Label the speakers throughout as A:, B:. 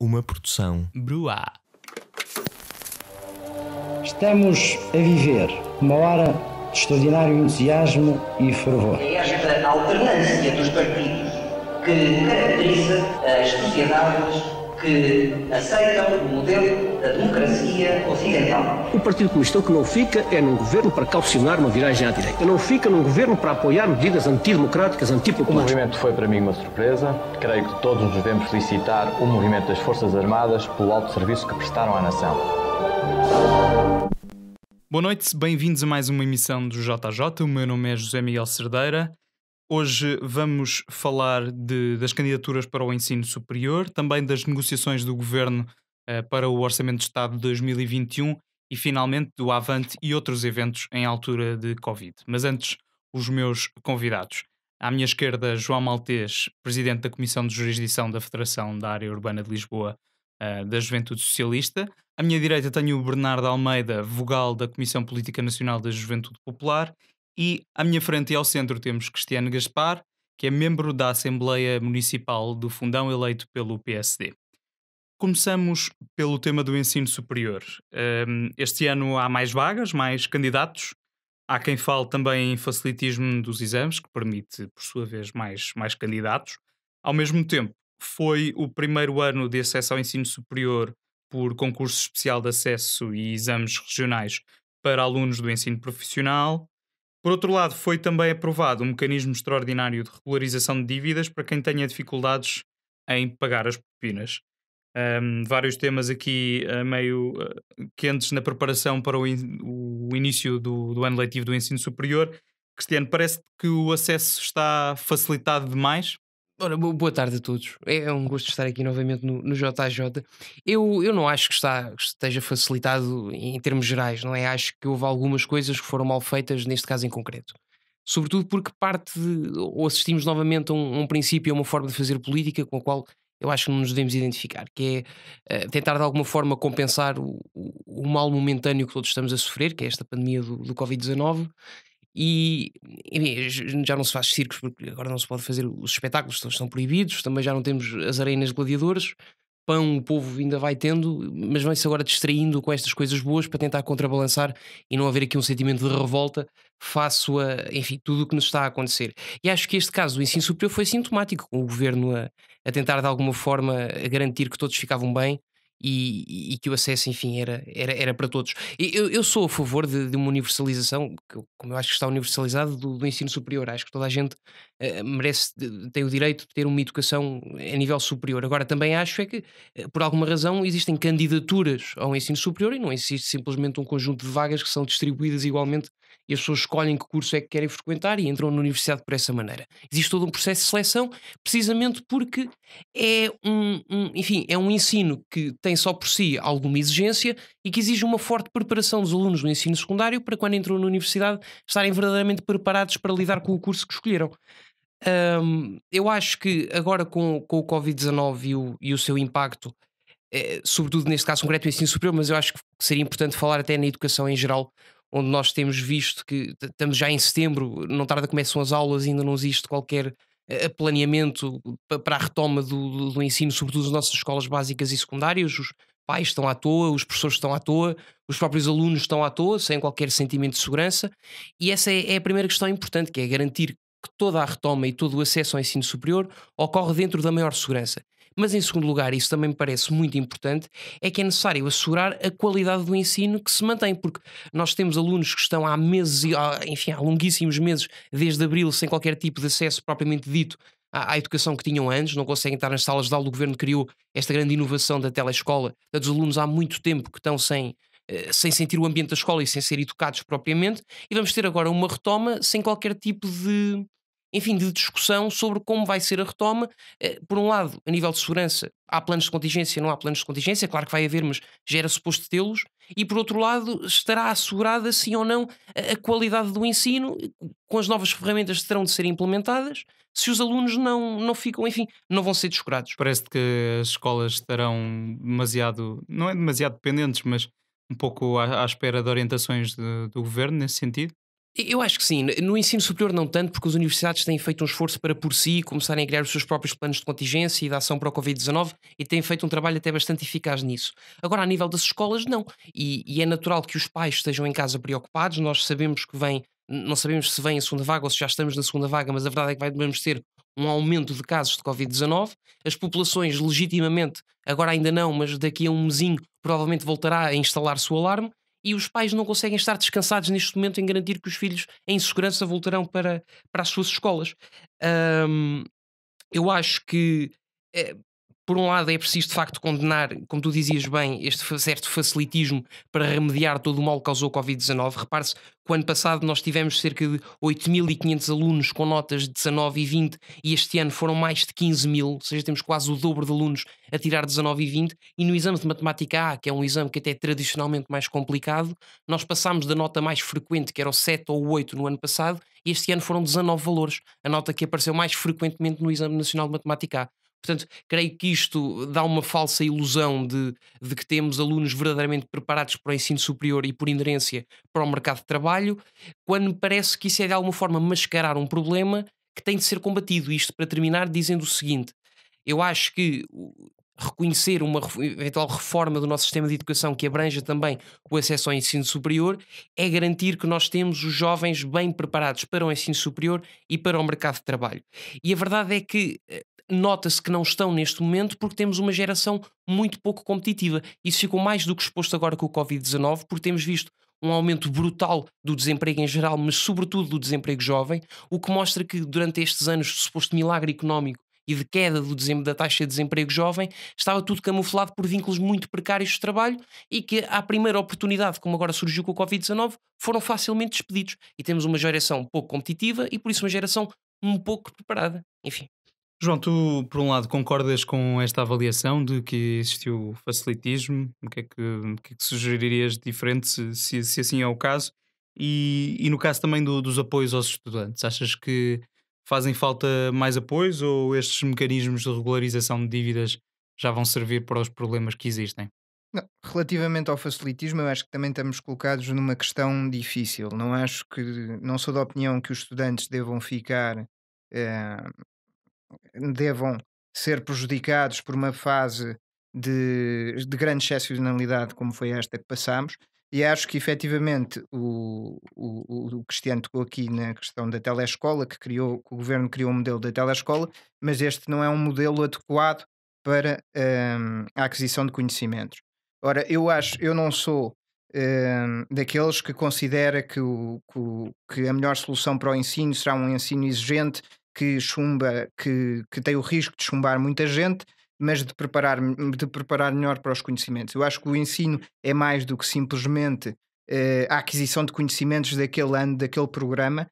A: Uma produção. Bruá. Estamos a viver uma hora de extraordinário entusiasmo e fervor. É esta
B: alternância dos partidos que caracteriza as sociedades
C: que aceitam o modelo da democracia ocidental.
A: O Partido Comunista o que não fica é num governo para calcionar uma viragem à direita. Não fica num governo para apoiar medidas antidemocráticas, antipopulares. O movimento foi para mim uma surpresa. Creio que todos nos devemos felicitar o movimento das Forças Armadas pelo alto serviço que prestaram à nação.
C: Boa noite, bem-vindos a mais uma emissão do JJ. O meu nome é José Miguel Cerdeira. Hoje vamos falar de, das candidaturas para o ensino superior, também das negociações do governo uh, para o Orçamento de Estado de 2021 e, finalmente, do Avante e outros eventos em altura de Covid. Mas antes, os meus convidados. À minha esquerda, João Maltês, presidente da Comissão de Jurisdição da Federação da Área Urbana de Lisboa uh, da Juventude Socialista. À minha direita tenho o Bernardo Almeida, vogal da Comissão Política Nacional da Juventude Popular, e à minha frente e ao centro temos Cristiano Gaspar, que é membro da Assembleia Municipal do Fundão, eleito pelo PSD. Começamos pelo tema do ensino superior. Hum, este ano há mais vagas, mais candidatos. Há quem fale também em facilitismo dos exames, que permite, por sua vez, mais, mais candidatos. Ao mesmo tempo, foi o primeiro ano de acesso ao ensino superior por concurso especial de acesso e exames regionais para alunos do ensino profissional. Por outro lado, foi também aprovado um mecanismo extraordinário de regularização de dívidas para quem tenha dificuldades em pagar as propinas. Um, vários temas aqui uh, meio uh, quentes na preparação para o, in o início do, do, ano letivo do ensino superior. Cristiano, parece que o acesso está
D: facilitado demais? Ora, boa tarde a todos. É, é um gosto estar aqui novamente no, no JJ. Eu, eu não acho que, está, que esteja facilitado em termos gerais, não é? Acho que houve algumas coisas que foram mal feitas, neste caso em concreto. Sobretudo porque parte, de, ou assistimos novamente a um, um princípio, a uma forma de fazer política com a qual eu acho que não nos devemos identificar, que é uh, tentar de alguma forma compensar o, o, o, mal momentâneo que todos estamos a sofrer, que é esta pandemia do, do Covid-19, e, e já não se faz circos, porque agora não se pode fazer os espetáculos, estão, proibidos, também já não temos as arenas de gladiadores. Pão o povo ainda vai tendo, mas vai-se agora distraindo com estas coisas boas para tentar contrabalançar e não haver aqui um sentimento de revolta face a, enfim, tudo o que nos está a acontecer. E acho que este caso do ensino superior foi sintomático, com o governo a, a tentar de alguma forma garantir que todos ficavam bem, e, e, que o acesso, enfim, era, era, era para todos. Eu, eu sou a favor de, de uma universalização, como eu acho que está universalizado, do, do, ensino superior. Acho que toda a gente eh, merece, tem o direito de ter uma educação a nível superior. Agora, também acho é que, eh, por alguma razão, existem candidaturas ao ensino superior e não existe simplesmente um conjunto de vagas que são distribuídas igualmente e as pessoas escolhem que curso é que querem frequentar e entram na universidade por essa maneira. Existe todo um processo de seleção, precisamente porque é um, um enfim, é um ensino que tem só por si alguma exigência e que exige uma forte preparação dos alunos no ensino secundário para quando entram na universidade estarem verdadeiramente preparados para lidar com o curso que escolheram. Um, eu acho que agora com, com o Covid-19 e o, e o seu impacto, é, sobretudo neste caso concreto, o ensino superior, mas eu acho que seria importante falar até na educação em geral, onde nós temos visto que estamos já em setembro, não tarda começam as aulas, ainda não existe qualquer eh, planeamento para a retoma do, do ensino, sobretudo nas nossas escolas básicas e secundárias. Os pais estão à toa, os professores estão à toa, os próprios alunos estão à toa, sem qualquer sentimento de segurança. E essa é, é a primeira questão importante, que é garantir que toda a retoma e todo o acesso ao ensino superior ocorre dentro da maior segurança. Mas, em segundo lugar, isso também me parece muito importante, é que é necessário assegurar a qualidade do ensino que se mantém, porque nós temos alunos que estão há meses, enfim, há longuíssimos meses, desde abril, sem qualquer tipo de acesso propriamente dito à, educação que tinham antes, não conseguem estar nas salas de aula. O governo criou esta grande inovação da telescola. a os alunos há muito tempo que estão sem eh, sem sentir o ambiente da escola e sem ser educados propriamente, e vamos ter agora uma retoma sem qualquer tipo de, enfim, de discussão sobre como vai ser a retoma. Eh, por um lado, a nível de segurança, há planos de contingência, não há planos de contingência, claro que vai haver, mas já era suposto tê-los. E por outro lado, estará assegurada, sim ou não, a qualidade do ensino, com as novas ferramentas que terão de ser implementadas, se os alunos não, não ficam, enfim,
C: não vão ser descurados. Parece que as escolas estarão demasiado, não é demasiado dependentes, mas um pouco à, à espera de orientações de, do governo nesse sentido?
D: Eu acho que sim. No ensino superior, não tanto, porque as universidades têm feito um esforço para, por si, começarem a criar os seus próprios planos de contingência e de ação para o Covid-19 e têm feito um trabalho até bastante eficaz nisso. Agora, a nível das escolas, não. E, e é natural que os pais estejam em casa preocupados. Nós sabemos que vem, não sabemos se vem a segunda vaga ou se já estamos na segunda vaga, mas a verdade é que vai, vamos ter um aumento de casos de Covid-19. As populações, legitimamente, agora ainda não, mas daqui a um mesinho, provavelmente voltará a instalar-se o alarme. E os pais não conseguem estar descansados neste momento em garantir que os filhos, em segurança, voltarão para, para as suas escolas. Um, eu acho que eh, por um lado, é preciso de facto condenar, como tu dizias bem, este certo facilitismo para remediar todo o mal que causou o Covid-19. Repare-se que o ano passado nós tivemos cerca de 8.500 alunos com notas de 19 e 20 e este ano foram mais de 15 mil, ou seja, temos quase o dobro de alunos a tirar 19 e 20. E no exame de matemática A, que é um exame que até é tradicionalmente mais complicado, nós passámos da nota mais frequente, que era o 7 ou o 8 no ano passado, e este ano foram 19 valores, a nota que apareceu mais frequentemente no Exame Nacional de Matemática A. Portanto, creio que isto dá uma falsa ilusão de, de que temos alunos verdadeiramente preparados para o ensino superior e, por inerência, para o mercado de trabalho, quando parece que isso é de alguma forma mascarar um problema que tem de ser combatido. Isto para terminar dizendo o seguinte: eu acho que reconhecer uma eventual reforma do nosso sistema de educação que abranja também o acesso ao ensino superior é garantir que nós temos os jovens bem preparados para o ensino superior e para o mercado de trabalho. E a verdade é que eh, nota-se que não estão neste momento porque temos uma geração muito pouco competitiva. Isso ficou mais do que exposto agora com o Covid-19, porque temos visto um aumento brutal do desemprego em geral, mas sobretudo do desemprego jovem, o que mostra que durante estes anos de suposto milagre económico e de queda do desem- da taxa de desemprego jovem, estava tudo camuflado por vínculos muito precários de trabalho e que, à primeira oportunidade, como agora surgiu com o Covid-19, foram facilmente despedidos. E temos uma geração pouco competitiva e, por isso, uma geração um pouco preparada. Enfim.
C: João, tu, por um lado, concordas com esta avaliação de que existiu facilitismo? O que é que, o que, é que sugeririas diferente, se, se, se, assim é o caso? E, e no caso também do, dos apoios aos estudantes, achas que fazem falta mais apoios ou estes mecanismos de regularização de dívidas já vão servir para os problemas que existem?
B: Não, relativamente ao facilitismo, eu acho que também estamos colocados numa questão difícil. Não acho que, não sou da opinião que os estudantes devam ficar eh, devam ser prejudicados por uma fase de, de grande excepcionalidade como foi esta que passámos. E acho que efetivamente o, o, o Cristiano tocou aqui na questão da telescola, que, criou, que o governo criou um modelo da telescola, mas este não é um modelo adequado para um, a aquisição de conhecimentos. Ora, eu acho, eu não sou um, daqueles que considera que, o, que, que, a melhor solução para o ensino será um ensino exigente que chumba, que, que tem o risco de chumbar muita gente, mas de preparar, de preparar melhor para os conhecimentos. Eu acho que o ensino é mais do que simplesmente uh, a aquisição de conhecimentos daquele ano, daquele programa,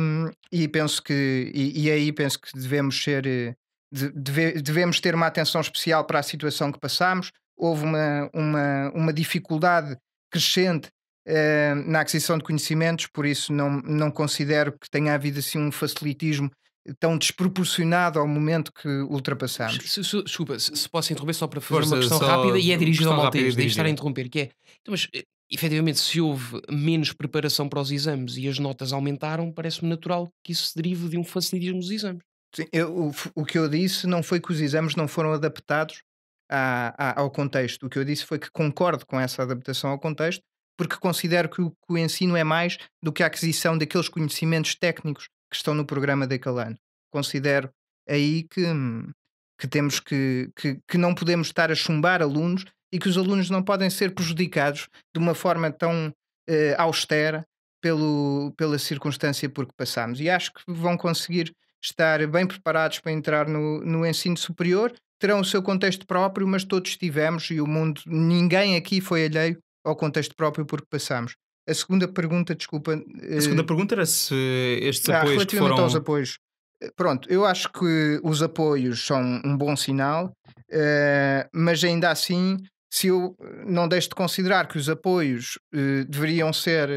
B: um, e penso que e, e, aí penso que devemos ser eh, deve, devemos ter uma atenção especial para a situação que passamos. Houve uma, uma, uma dificuldade crescente eh, na aquisição de conhecimentos, por isso não, não considero que tenha havido assim um facilitismo tão desproporcionado ao momento que ultrapassamos.
D: Desculpa, se, se posso interromper só para fazer Força, uma questão rápida e é dirigida ao Maltês, daí estar a interromper, que é, então, mas eh, efetivamente se houve menos preparação para os exames e as notas aumentaram, parece-me natural que isso se derive de um facilitismo dos exames. Sim, eu, o, o, que eu disse não foi que os exames não foram adaptados
B: ao contexto, o que eu disse foi que concordo com essa adaptação ao contexto, porque considero que o, que o ensino é mais do que a aquisição daqueles conhecimentos técnicos que estão no programa daquele ano. Considero aí que, hum, que temos que, que, que não podemos estar a chumbar alunos e que os alunos não podem ser prejudicados de uma forma tão eh, austera pelo, pela circunstância por que passamos. E acho que vão conseguir estar bem preparados para entrar no, no ensino superior, terão o seu contexto próprio, mas todos tivemos e o mundo, ninguém aqui foi alheio ao contexto próprio por que passamos. A segunda pergunta, desculpa. A segunda eh,
C: pergunta era se estes ah, apoios. Relativamente foram... aos apoios.
B: Eh, pronto, eu acho que os apoios são um bom sinal, eh, mas ainda assim, se eu não deixo de considerar que os apoios deveriam ser.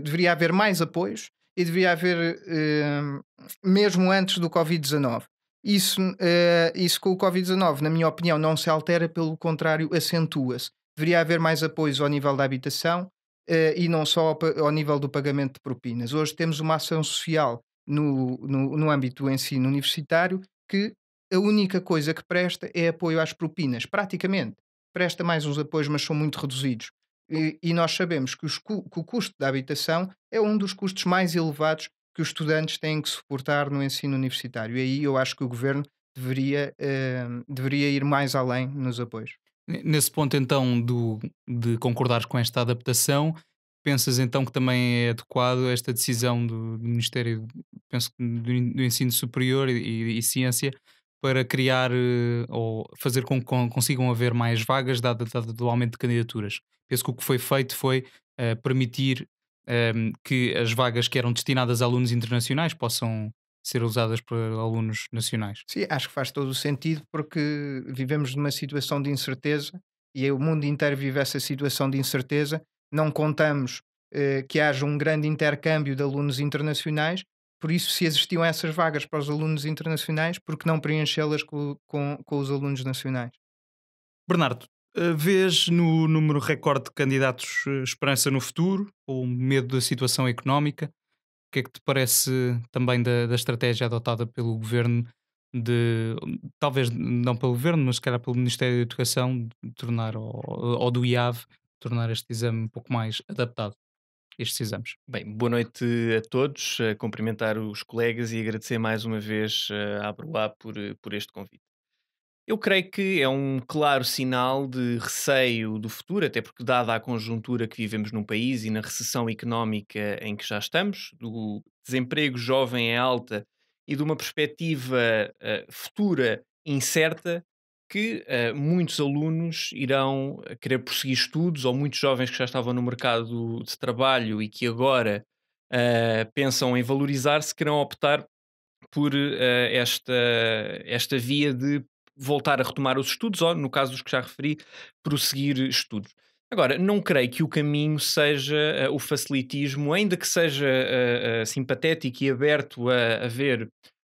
B: deveria haver mais apoios e deveria haver mesmo antes do Covid-19. Isso, isso com o Covid-19, na minha opinião, não se altera, pelo contrário, acentua-se deveria haver mais apoios ao nível da habitação uh, e não só ao, ao, nível do pagamento de propinas. Hoje temos uma ação social no, no, no âmbito do ensino universitário que a única coisa que presta é apoio às propinas, praticamente. Presta mais uns apoios, mas são muito reduzidos. E, nós sabemos que, os, que o custo da habitação é um dos custos mais elevados que os estudantes têm que suportar no ensino universitário. E aí eu acho que o governo deveria, eh, deveria ir mais além nos apoios.
C: Nesse ponto, então, do, de concordares com esta adaptação, pensas então que também é adequado esta decisão do, do Ministério penso, do, do Ensino Superior e, e, Ciência para criar eh, ou fazer com que consigam haver mais vagas, dado, dado o aumento de candidaturas? Penso que o que foi feito foi uh, permitir um, ehm, que as vagas que eram destinadas a alunos internacionais possam ser usadas por alunos nacionais.
B: Sim, acho que faz todo o sentido porque vivemos numa situação de incerteza e o mundo inteiro vive essa situação de incerteza. Não contamos eh, que haja um grande intercâmbio de alunos internacionais, por isso, se existiam essas vagas para os alunos internacionais, por que não preenchê-las com, com, com os alunos nacionais?
C: Bernardo, eh, vês no número recorde de candidatos eh, esperança no futuro ou medo da situação económica? O que é que te parece também da, da estratégia adotada pelo governo de talvez não pelo governo, mas se calhar pelo Ministério da Educação, tornar ou, ou, do IAV, tornar este exame um pouco mais adaptado. Estes exames.
A: Bem, boa noite a todos, a cumprimentar os colegas e agradecer mais uma vez à eh, Bruá por, eh, por este convite. Eu creio que é um claro sinal de receio do futuro, até porque, dada a conjuntura que vivemos num país e na recessão económica em que já estamos, do desemprego jovem em é alta e de uma perspectiva uh, futura incerta, que uh, muitos alunos irão eh, querer prosseguir estudos, ou muitos jovens que já estavam no mercado de trabalho e que agora uh, pensam em valorizar-se, querão optar por uh, esta, esta via de voltar a retomar os estudos ou, no caso dos que já referi, prosseguir estudos. Agora, não creio que o caminho seja uh, o facilitismo, ainda que seja uh, uh, simpatético e aberto a haver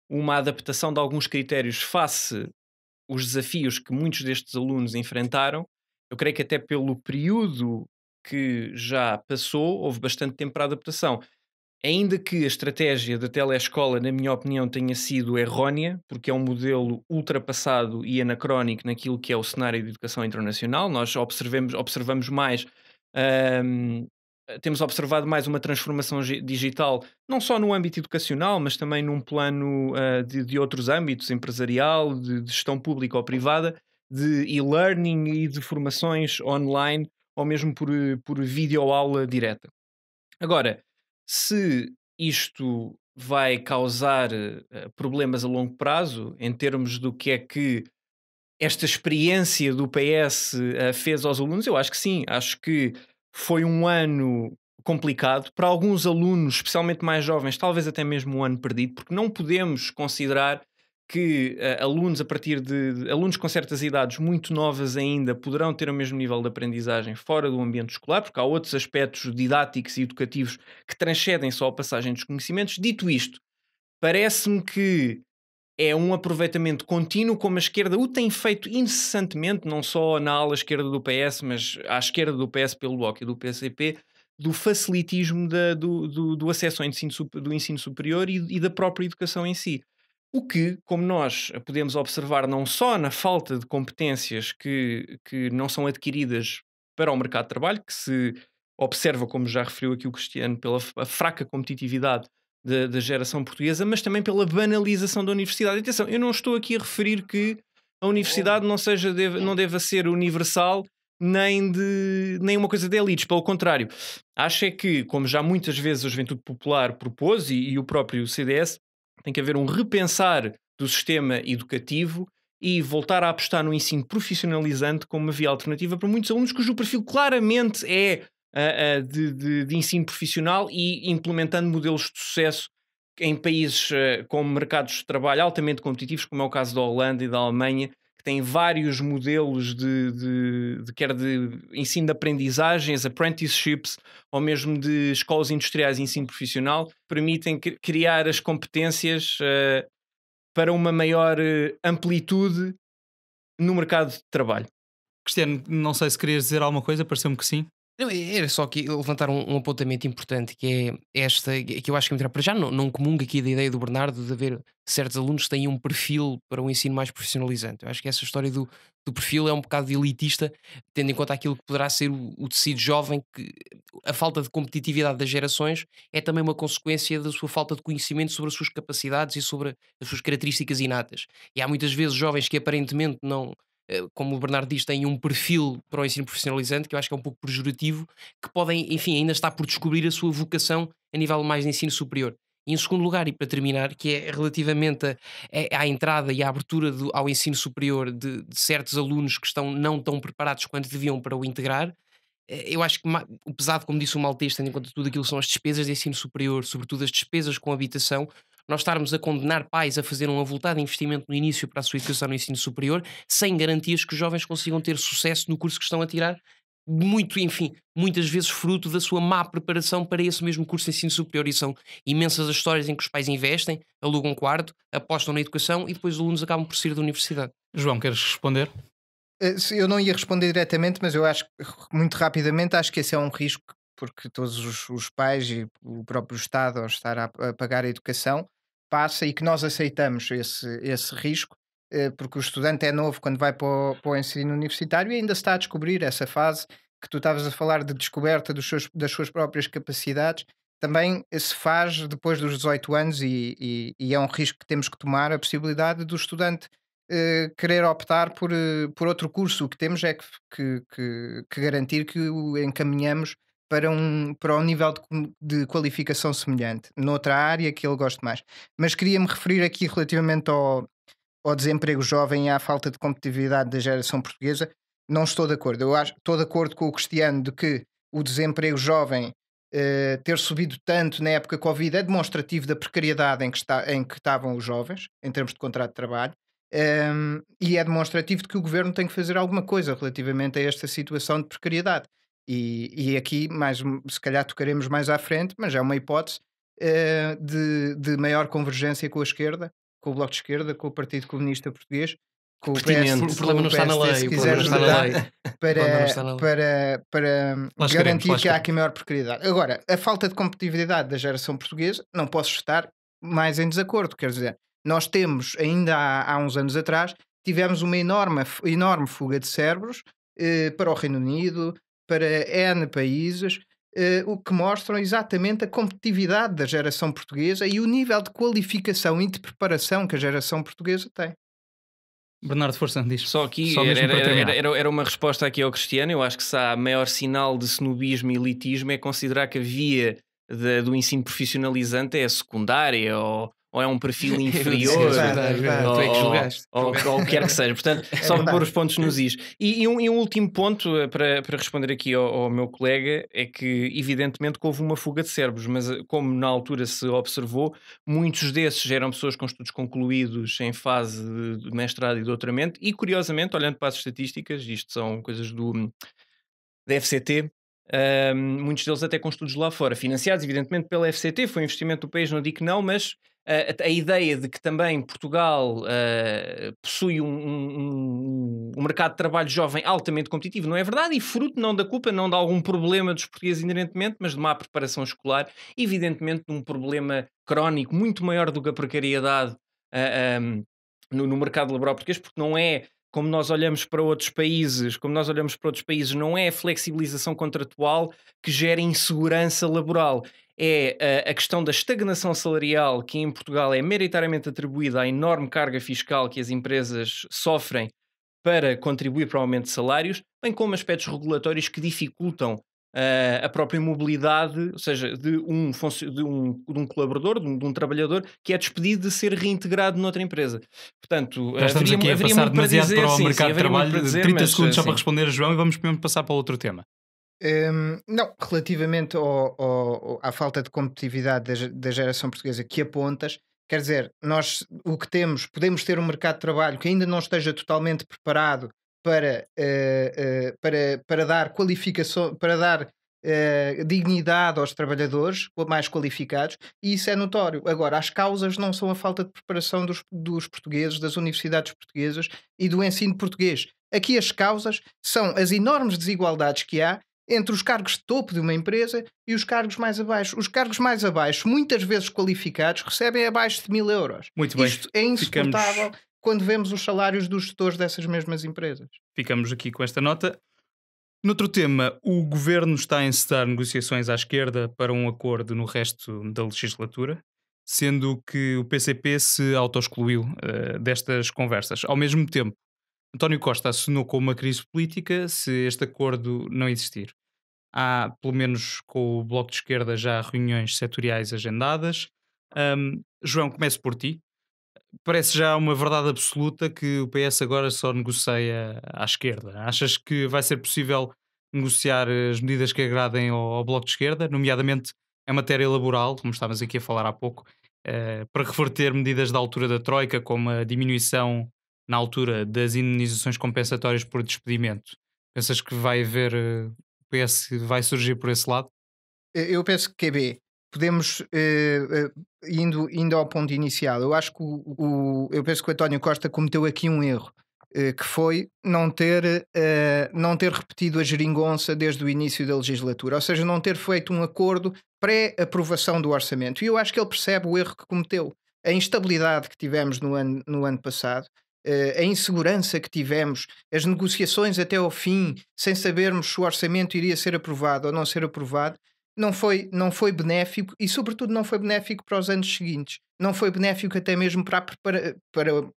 A: uma adaptação de alguns critérios face os desafios que muitos destes alunos enfrentaram. Eu creio que até pelo período que já passou, houve bastante tempo para adaptação. Ainda que a estratégia da telescola, na minha opinião, tenha sido errónea, porque é um modelo ultrapassado e anacrónico naquilo que é o cenário de educação internacional, nós observemos, observamos mais, um, temos observado mais uma transformação digital, não só no âmbito educacional, mas também num plano uh, de, de, outros âmbitos, empresarial, de, de gestão pública ou privada, de e-learning e de formações online, ou mesmo por, por videoaula direta. Agora, se isto vai causar eh, problemas a longo prazo, em termos do que é que esta experiência do PS eh, fez aos alunos, eu acho que sim. Acho que foi um ano complicado para alguns alunos, especialmente mais jovens, talvez até mesmo um ano perdido, porque não podemos considerar que uh, alunos a partir de, de, alunos com certas idades muito novas ainda poderão ter o mesmo nível de aprendizagem fora do ambiente escolar, porque há outros aspectos didáticos e educativos que transcendem só a passagem dos conhecimentos. Dito isto, parece-me que é um aproveitamento contínuo, como a esquerda o tem feito incessantemente, não só na ala esquerda do PS, mas à esquerda do PS pelo Bloco e do PCP, do facilitismo da, do, do, do, acesso ao ensino, do ensino superior e, e da própria educação em si. O que, como nós podemos observar, não só na falta de competências que, que não são adquiridas para o mercado de trabalho, que se observa, como já referiu aqui o Cristiano, pela fraca competitividade da, da, geração portuguesa, mas também pela banalização da universidade. Atenção, eu não estou aqui a referir que a universidade não, seja, deve, não deva ser universal nem, de, nem uma coisa de elites, pelo contrário. Acho é que, como já muitas vezes a Juventude Popular propôs e, e o próprio CDS, tem que haver um repensar do sistema educativo e voltar a apostar no ensino profissionalizante como uma via alternativa para muitos alunos cujo perfil claramente é uh, uh, de, de, de, ensino profissional e implementando modelos de sucesso em países uh, com mercados de trabalho altamente competitivos, como é o caso da Holanda e da Alemanha, que tem vários modelos de, de, de, quer de ensino de aprendizagens, apprenticeships, ou mesmo de escolas industriais e ensino profissional, permitem criar as competências uh,
C: para uma maior eh, amplitude no mercado de trabalho. Cristiano, não sei se querias dizer alguma coisa, pareceu-me que sim
D: era é, é, só que levantar um, um, apontamento importante que é esta, que eu acho que é me para já não, não comunga aqui da ideia do Bernardo de haver certos alunos que têm um perfil para um ensino mais profissionalizante. Eu acho que essa história do, do perfil é um bocado elitista, tendo em conta aquilo que poderá ser o, o tecido jovem, que a falta de competitividade das gerações é também uma consequência da sua falta de conhecimento sobre as suas capacidades e sobre as suas características inatas. E há muitas vezes jovens que aparentemente não eh, como o Bernardo diz, têm um perfil para o ensino profissionalizante que eu acho que é um pouco pejorativo, que podem, enfim, ainda está por descobrir a sua vocação a nível mais de ensino superior. E em segundo lugar, e para terminar, que é relativamente a, a, é, à entrada e à abertura do, ao ensino superior de, de, certos alunos que estão não tão preparados quanto deviam para o integrar, eh, eu acho que o pesado, como disse o Maltês, tendo em conta tudo aquilo são as despesas de ensino superior, sobretudo as despesas com habitação, nós estarmos a condenar pais a fazer um avultado investimento no início para a sua educação no ensino superior, sem garantias que os jovens consigam ter sucesso no curso que estão a tirar, muito, enfim, muitas vezes fruto da sua má preparação para esse mesmo curso de ensino superior. E são imensas as histórias em que os pais investem, alugam um quarto, apostam na educação e depois os alunos acabam por sair da universidade. João, queres responder? Eh, eu não ia
B: responder diretamente, mas eu acho muito rapidamente acho que esse é um risco porque todos os, os pais e o próprio Estado ao estar a, a pagar a educação passa e que nós aceitamos esse, esse risco, eh, porque o estudante é novo quando vai para o, para o ensino universitário e ainda está a descobrir essa fase que tu estavas a falar de descoberta seus, das suas próprias capacidades, também se faz depois dos 18 anos e, e, e é um risco que temos que tomar a possibilidade do estudante eh, querer optar por, eh, por outro curso. O que temos é que, que, que, que garantir que o encaminhamos para, um, para um nível de, de qualificação semelhante, noutra área que ele goste mais. Mas queria-me referir aqui relativamente ao, ao desemprego jovem e à falta de competitividade da geração portuguesa. Não estou de acordo. Eu acho, estou de acordo com o Cristiano de que o desemprego jovem uh, ter subido tanto na época Covid é demonstrativo da precariedade em que, está, em que estavam os jovens, em termos de contrato de trabalho. Um, ehm, e é demonstrativo de que o governo tem que fazer alguma coisa relativamente a esta situação de precariedade. E, e aqui, mais, se calhar, tocaremos mais à frente, mas é uma hipótese uh, de, de maior convergência com a esquerda, com o Bloco de Esquerda, com o Partido Comunista Português, com o PS, o problema não está na lei, o problema não está na lei. Para, para, para garantir que há aqui maior precariedade. Agora, a falta de competitividade da geração portuguesa, não posso estar mais em desacordo, quer dizer, nós temos, ainda há, há uns anos atrás, tivemos uma enorme, enorme fuga de cérebros eh, para o Reino Unido, para N países, eh, o que mostram exatamente a competitividade da geração portuguesa e o nível de qualificação e de preparação que a geração portuguesa tem.
C: Bernardo Força, diz. Só aqui Só era, era, era, era, uma resposta
A: aqui ao Cristiano. Eu acho que se há maior sinal de snobismo e elitismo é considerar que a via de, do ensino profissionalizante é secundária ou ou é um perfil é inferior, é é ou, tu que quer que seja. Portanto, é só para pôr os pontos nos is. E, e, um, e, um, último ponto eh, para, para responder aqui ao, ao, meu colega é que, evidentemente, que houve uma fuga de cérebros, mas eh, como na altura se observou, muitos desses eram pessoas com estudos concluídos em fase de mestrado e doutoramento, e curiosamente, olhando para as estatísticas, isto são coisas do hum, da FCT, um, muitos deles até com estudos lá fora, financiados evidentemente pela FCT, foi um investimento do país, não digo que não, mas ah, a, a ideia de que também Portugal uh, possui um, um, um, mercado de trabalho jovem altamente competitivo não é verdade e fruto não da culpa, não de algum problema dos portugueses inerentemente, mas de má preparação escolar, evidentemente de um problema crónico muito maior do que a precariedade uh, ah, um, no, no mercado laboral português, porque não é como nós olhamos para outros países, como nós olhamos para outros países, não é a flexibilização contratual que gera insegurança laboral. É a, eh, a questão da estagnação salarial, que em Portugal é meritariamente atribuída à enorme carga fiscal que as empresas sofrem para contribuir para o aumento de salários, bem como aspectos regulatórios que dificultam Uh, a própria mobilidade, ou seja, de um, de um, de um colaborador, de um, de um, trabalhador que é despedido de ser reintegrado noutra
C: empresa. Portanto, Já estamos haveria, aqui a passar demasiado para, dizer, para o sim, mercado de trabalho. dizer, 30 mas, segundos sim. só para responder a João e vamos mesmo passar para outro tema.
B: Um, não, relativamente ao, ao, à falta de competitividade da, da geração portuguesa que apontas, quer dizer, nós o que temos, podemos ter um mercado de trabalho que ainda não esteja totalmente preparado para, uh, uh, para, para dar qualificação, para dar Uh, dignidade aos trabalhadores mais qualificados, e isso é notório. Agora, as causas não são a falta de preparação dos, dos, portugueses, das universidades portuguesas e do ensino português. Aqui as causas são as enormes desigualdades que há entre os cargos de topo de uma empresa e os cargos mais abaixo. Os cargos mais abaixo, muitas vezes qualificados, recebem abaixo de mil euros.
C: Muito bem. Isto é insuportável.
B: Ficamos quando vemos os salários dos gestores dessas mesmas empresas.
C: Ficamos aqui com esta nota. Noutro tema, o governo está a encetar negociações à esquerda para um acordo no resto da legislatura, sendo que o PCP se auto uh, eh, destas conversas. Ao mesmo tempo, António Costa assinou com uma crise política se este acordo não existir. Há, pelo menos com o Bloco de Esquerda, já reuniões setoriais agendadas. Um, João, começo por ti parece já uma verdade absoluta que o PS agora só negocia à esquerda. Achas que vai ser possível negociar eh, as medidas que agradem ao, ao Bloco de Esquerda, nomeadamente a matéria laboral, como estávamos aqui a falar há pouco, eh, para reverter medidas da altura da Troika, como a diminuição na altura das indenizações compensatórias por despedimento. Pensas que vai haver, eh, o PS vai surgir por esse lado?
B: Eu penso que é B. Podemos indo, indo ao ponto inicial, eu acho que o, o eu penso que o António Costa cometeu aqui um erro eh, que foi não ter, eh, não ter repetido a geringonça desde o início da legislatura, ou seja, não ter feito um acordo pré-aprovação do orçamento. E eu acho que ele percebe o erro que cometeu. A instabilidade que tivemos no ano, no ano passado, eh, a insegurança que tivemos, as negociações até ao fim, sem sabermos se o orçamento iria ser aprovado ou não ser aprovado, não foi, não foi benéfico e, sobretudo, não foi benéfico para os anos seguintes. Não foi benéfico até mesmo para, para,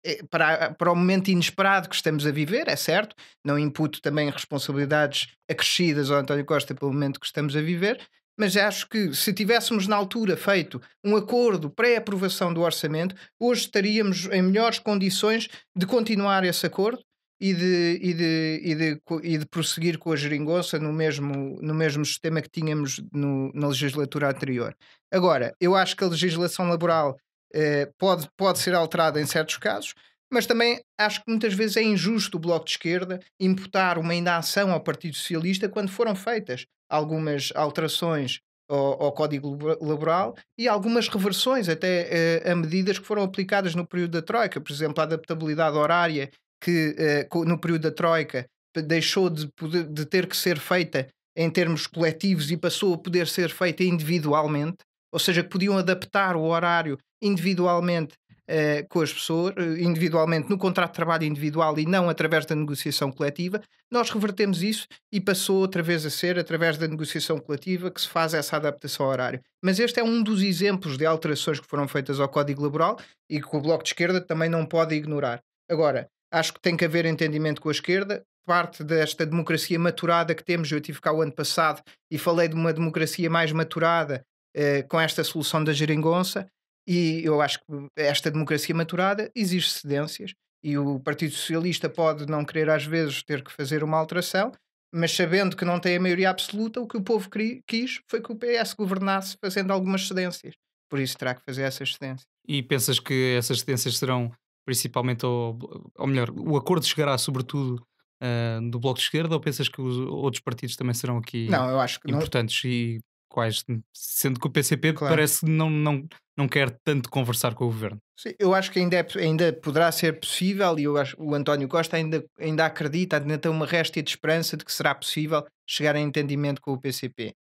B: eh, para, para, o momento inesperado que estamos a viver, é certo. Não imputo também responsabilidades acrescidas ao António Costa pelo momento que estamos a viver, mas acho que se tivéssemos na altura feito um acordo pré-aprovação do orçamento, hoje estaríamos em melhores condições de continuar esse acordo e de, e de, e de, e de prosseguir com a geringonça no mesmo, no mesmo sistema que tínhamos no, na legislatura anterior. Agora, eu acho que a legislação laboral eh, pode, pode ser alterada em certos casos, mas também acho que muitas vezes é injusto o Bloco de Esquerda imputar uma inação ao Partido Socialista quando foram feitas algumas alterações ao, Código Laboral e algumas reversões até eh, a medidas que foram aplicadas no período da Troika, por exemplo, a adaptabilidade horária que uh, no período da Troika deixou de, poder, de ter que ser feita em termos coletivos e passou a poder ser feita individualmente, ou seja, que podiam adaptar o horário individualmente uh, com as pessoas, eh, individualmente no contrato de trabalho individual e não através da negociação coletiva. Nós revertemos isso e passou outra vez a ser através da negociação coletiva que se faz essa adaptação ao horário. Mas este é um dos exemplos de alterações que foram feitas ao Código Laboral e que o Bloco de Esquerda também não pode ignorar. Agora, Acho que tem que haver entendimento com a esquerda. Parte desta democracia maturada que temos, eu tive cá o ano passado e falei de uma democracia mais maturada eh, com esta solução da geringonça, e eu acho que esta democracia maturada exige cedências, e o Partido Socialista pode não querer às vezes ter que fazer uma alteração, mas sabendo que não tem a maioria absoluta, o que o povo quis foi que o PS governasse fazendo algumas cedências. Por isso terá que fazer essas cedências.
C: E pensas que essas cedências serão principalmente ao, ou melhor, o acordo chegará sobretudo uh, do Bloco de Esquerda ou pensas que os outros partidos também serão aqui não, eu acho que importantes não... e quais, sendo que o PCP claro. parece não, não, não quer tanto conversar com o governo.
B: Sim, eu acho que ainda, é, ainda poderá ser possível e eu acho, o António Costa ainda, ainda acredita, ainda tem uma réstia de esperança de que será possível chegar a entendimento com o PCP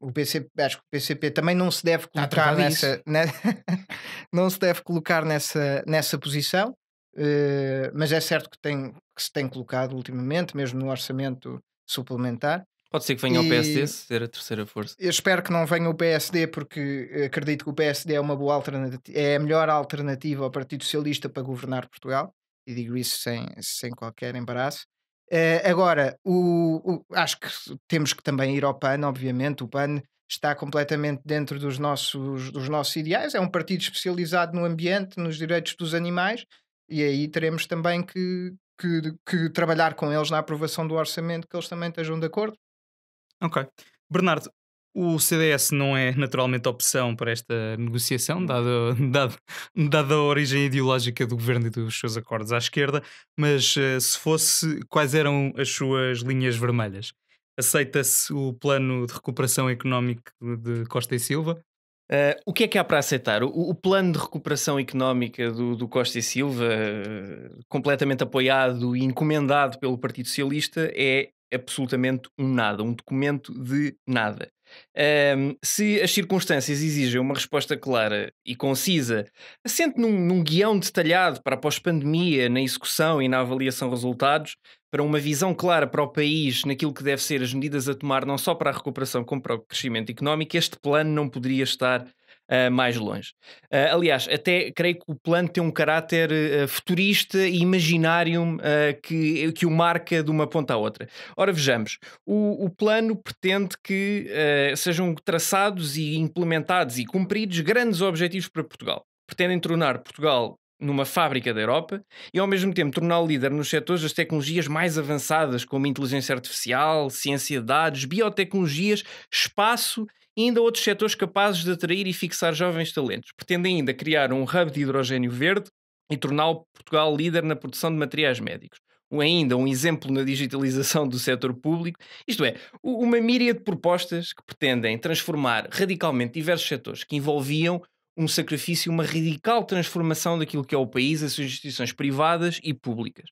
B: o PCP, acho que o PCP também não se deve colocar nessa, né? não se deve colocar nessa, nessa posição, uh, mas é certo que, tem, que se tem colocado ultimamente, mesmo no orçamento suplementar.
A: Pode ser que venha e o PSD ser a terceira força.
B: Eu espero que não venha o PSD, porque eh, acredito que o PSD é uma boa alternativa, é a melhor alternativa ao Partido Socialista para governar Portugal, e digo isso sem, sem qualquer embaraço. Uh, agora, o, o, acho que temos que também ir ao PAN, obviamente. O PAN está completamente dentro dos nossos, dos nossos ideais. É um partido especializado no ambiente, nos direitos dos animais, e aí teremos também que, que, que trabalhar com eles na aprovação do orçamento, que eles também estejam de acordo.
C: Ok. Bernardo, o CDS não é naturalmente opção para esta negociação, dado, dada a origem ideológica do governo e dos seus acordos à esquerda, mas eh, se fosse, quais eram as suas linhas vermelhas? Aceita-se o plano de recuperação económica de Costa e Silva? Uh, o que é que há para aceitar? O, o plano de recuperação económica do, do Costa e
A: Silva, completamente apoiado e encomendado pelo Partido Socialista, é absolutamente um nada, um documento de nada. Um, se as circunstâncias exigem uma resposta clara e concisa, assente num, num guião detalhado para a pós-pandemia, na execução e na avaliação de resultados, para uma visão clara para o país naquilo que deve ser as medidas a tomar, não só para a recuperação, como para o crescimento económico, este plano não poderia estar uh, mais longe. Uh, aliás, até creio que o plano tem um caráter uh, futurista e imaginário que, que o marca de uma ponta à outra. Ora, vejamos, o, o plano pretende que sejam traçados e implementados e cumpridos grandes objetivos para Portugal. Pretendem tornar Portugal numa fábrica da Europa e ao mesmo tempo tornar o líder nos setores das tecnologias mais avançadas, como inteligência artificial, ciência de dados, biotecnologias, espaço e ainda outros setores capazes de atrair e fixar jovens talentos. Pretendem ainda criar um hub de hidrogênio verde e tornar o Portugal líder na produção de materiais médicos. Ou ainda um exemplo na digitalização do setor público, isto é, uma míria de propostas que pretendem transformar radicalmente diversos setores que envolviam um sacrifício, uma radical transformação daquilo que é o país, as suas instituições privadas e públicas.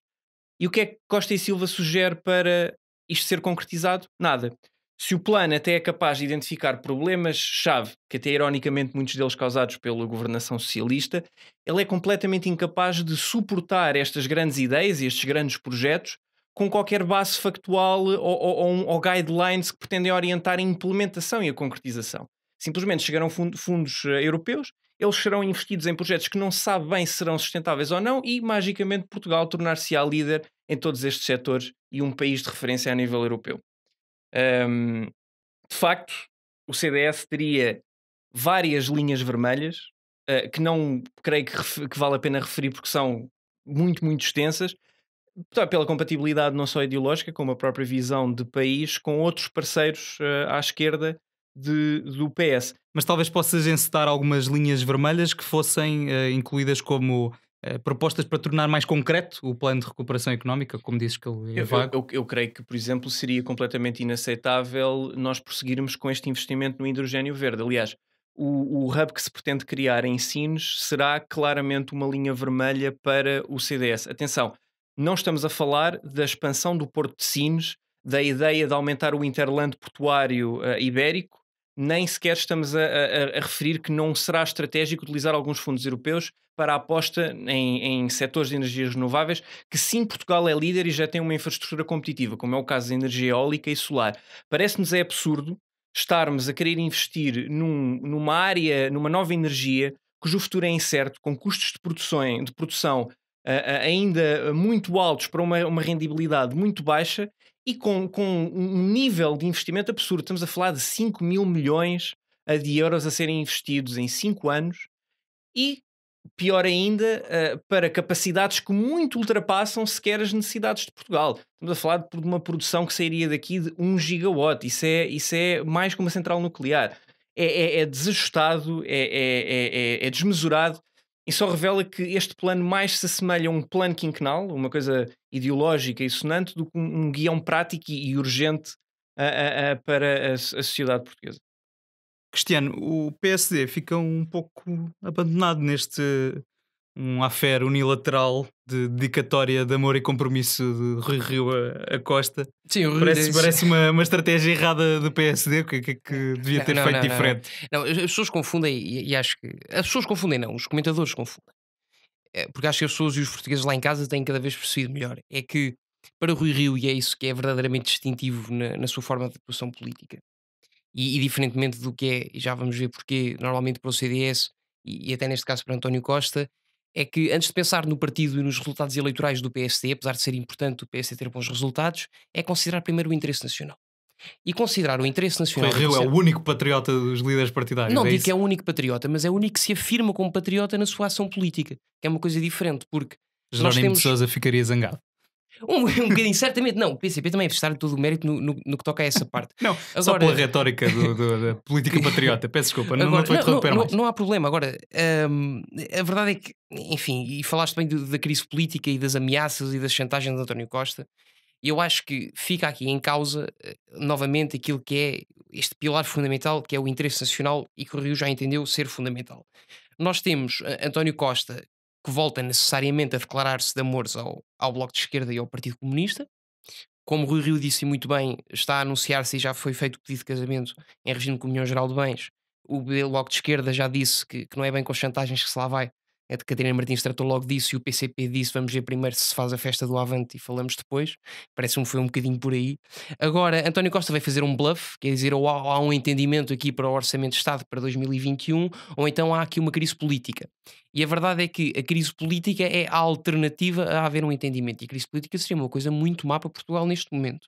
A: E o que é que Costa e Silva sugere para isto ser concretizado? Nada. Se o plano até é capaz de identificar problemas-chave, que até ironicamente muitos deles causados pela governação socialista, ele é completamente incapaz de suportar estas grandes ideias e estes grandes projetos com qualquer base factual ou, ou, ou guidelines que pretendem orientar a implementação e a concretização. Simplesmente chegarão fundos eh, europeus, eles serão investidos em projetos que não se sabe bem se serão sustentáveis ou não e, magicamente, Portugal tornar-se-á líder em todos estes setores e um país de referência a nível europeu. Um, de facto, o CDS teria várias linhas vermelhas, uh, que não creio que, que, vale a pena referir porque são muito, muito extensas, tá, pela compatibilidade não só ideológica, como a própria visão de país com outros parceiros uh, à esquerda de, do PS.
C: Mas talvez possas encetar algumas linhas vermelhas que fossem uh, incluídas como eh, propostas para tornar mais concreto o plano de recuperação económica, como dizes que ele é vago?
A: Eu, eu, eu, creio que, por exemplo, seria completamente inaceitável nós prosseguirmos com este investimento no hidrogênio verde. Aliás, o, o hub que se pretende criar em Sines será claramente uma linha vermelha para o CDS. Atenção, não estamos a falar da expansão do Porto de Sines, da ideia de aumentar o interland portuário uh, ibérico, nem sequer estamos a, a, a, referir que não será estratégico utilizar alguns fundos europeus para a aposta em, em setores de energias renováveis, que sim, Portugal é líder e já tem uma infraestrutura competitiva, como é o caso da energia eólica e solar. Parece-nos é absurdo estarmos a querer investir num, numa área, numa nova energia, cujo futuro é incerto, com custos de produção, de produção uh, ainda muito altos para uma, uma rendibilidade muito baixa e com, com um nível de investimento absurdo. Estamos a falar de 5 mil milhões de euros a serem investidos em 5 anos e, pior ainda, para capacidades que muito ultrapassam sequer as necessidades de Portugal. Estamos a falar de uma produção que sairia daqui de 1 gigawatt. Isso é, isso é mais que uma central nuclear. É, é, é desajustado, é, é, é desmesurado e só revela que este plano mais se assemelha a um plano quinquenal, uma coisa ideológica e sonante, do que um guião prático e
C: urgente a, a, a, para a, sociedade portuguesa. Cristiano, o PSD fica um pouco abandonado neste um afer unilateral de dedicatória de amor e compromisso de Rui Rio a, Costa. Sim, o parece, parece uma, uma estratégia errada do PSD é que, que, que devia ter não, feito não, diferente.
D: Não, as pessoas confundem e, e, acho que. As pessoas confundem, não, os comentadores confundem. É, porque acho que as pessoas e os portugueses lá em casa têm cada vez percebido melhor. É que para Rui Rio, e é isso que é verdadeiramente distintivo na, na sua forma de atuação política, e, e, diferentemente do que é, e já vamos ver porque normalmente para o CDS e, e até neste caso para António Costa, é que antes de pensar no partido e nos resultados eleitorais do PSD, apesar de ser importante o PSD ter bons resultados, é considerar primeiro o interesse nacional. E considerar o interesse nacional. Rio é o único
C: patriota dos líderes partidários. Não é digo isso? que
D: é o único patriota, mas é o único que se afirma como patriota na sua ação política, que é uma coisa diferente, porque. Jerónimo nós temos...
C: Sousa ficaria zangado.
D: Um, um bocadinho, certamente não. O PCP também é prestar todo o mérito no, no, no, que toca a essa parte. não, agora, só pela retórica do, do,
C: da política patriota. Peço desculpa, agora, não, não estou a interromper não, mais.
D: Não, não há problema. Agora, hum, a verdade é que, enfim, e falaste bem do, da crise política e das ameaças e das chantagens de António Costa. E eu acho que fica aqui em causa, eh, novamente, aquilo que é este pilar fundamental, que é o interesse nacional e que o Rio já entendeu ser fundamental. Nós temos eh, António Costa que volta necessariamente a declarar-se de amores ao, ao Bloco de Esquerda e ao Partido Comunista. Como Rui Rio disse muito bem, está a anunciar-se e já foi feito o pedido de casamento em regime de comunhão geral de bens. O Bloco de Esquerda já disse que, que não é bem com as chantagens que se lá vai, é a de Catarina Martins tratou logo disso e o PCP disse vamos ver primeiro se se faz a festa do Avante e falamos depois. Parece-me que foi um bocadinho por aí. Agora, António Costa vai fazer um bluff, quer dizer, ou há, há, um entendimento aqui para o Orçamento de Estado para 2021, ou então há aqui uma crise política. E a verdade é que a crise política é a alternativa a haver um entendimento. E a crise política seria uma coisa muito má para Portugal neste momento.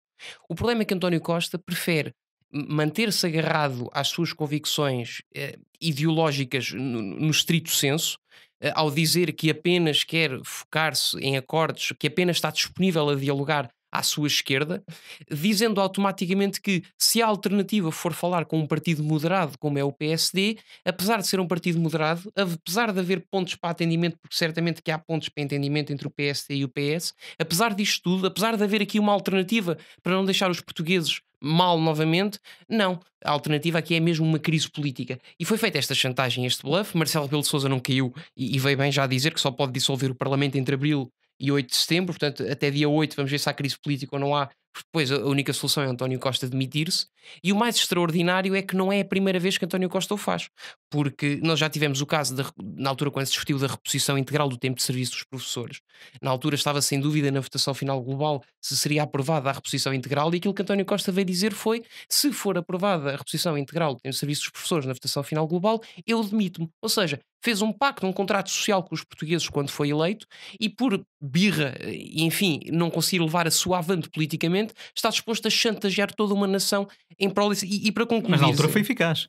D: O problema é que António Costa prefere manter-se agarrado às suas convicções eh, ideológicas no, no estrito senso eh, ao dizer que apenas quer focar-se em acordos, que apenas está disponível a dialogar à sua esquerda, dizendo automaticamente que se a alternativa for falar com um partido moderado como é o PSD, apesar de ser um partido moderado, apesar de haver pontos para atendimento, porque certamente que há pontos para entendimento entre o PSD e o PS, apesar disto tudo, apesar de haver aqui uma alternativa para não deixar os portugueses mal novamente. Não. A alternativa aqui é mesmo uma crise política. E foi feita esta chantagem, este bluff. Marcelo Rebelo de Souza não caiu e, e veio bem já dizer que só pode dissolver o Parlamento entre abril e 8 de setembro. Portanto, até dia 8 vamos ver se há crise política ou não há, depois a única solução é António Costa demitir-se. E o mais extraordinário é que não é a primeira vez que António Costa o faz, porque nós já tivemos o caso, na altura, quando se discutiu da reposição integral do tempo de serviço dos professores. Na altura estava sem dúvida na votação final global se seria aprovada a reposição integral, e aquilo que António Costa veio dizer foi: se for aprovada a reposição integral do tempo de serviço dos professores na votação final global, eu demito-me. Ou seja, fez um pacto, um contrato social com os portugueses quando foi eleito, e por birra, eh, enfim, não conseguir levar a sua avante politicamente está disposto a chantagear toda uma nação em prol e, e para concluir. Mas na altura eh, foi eficaz.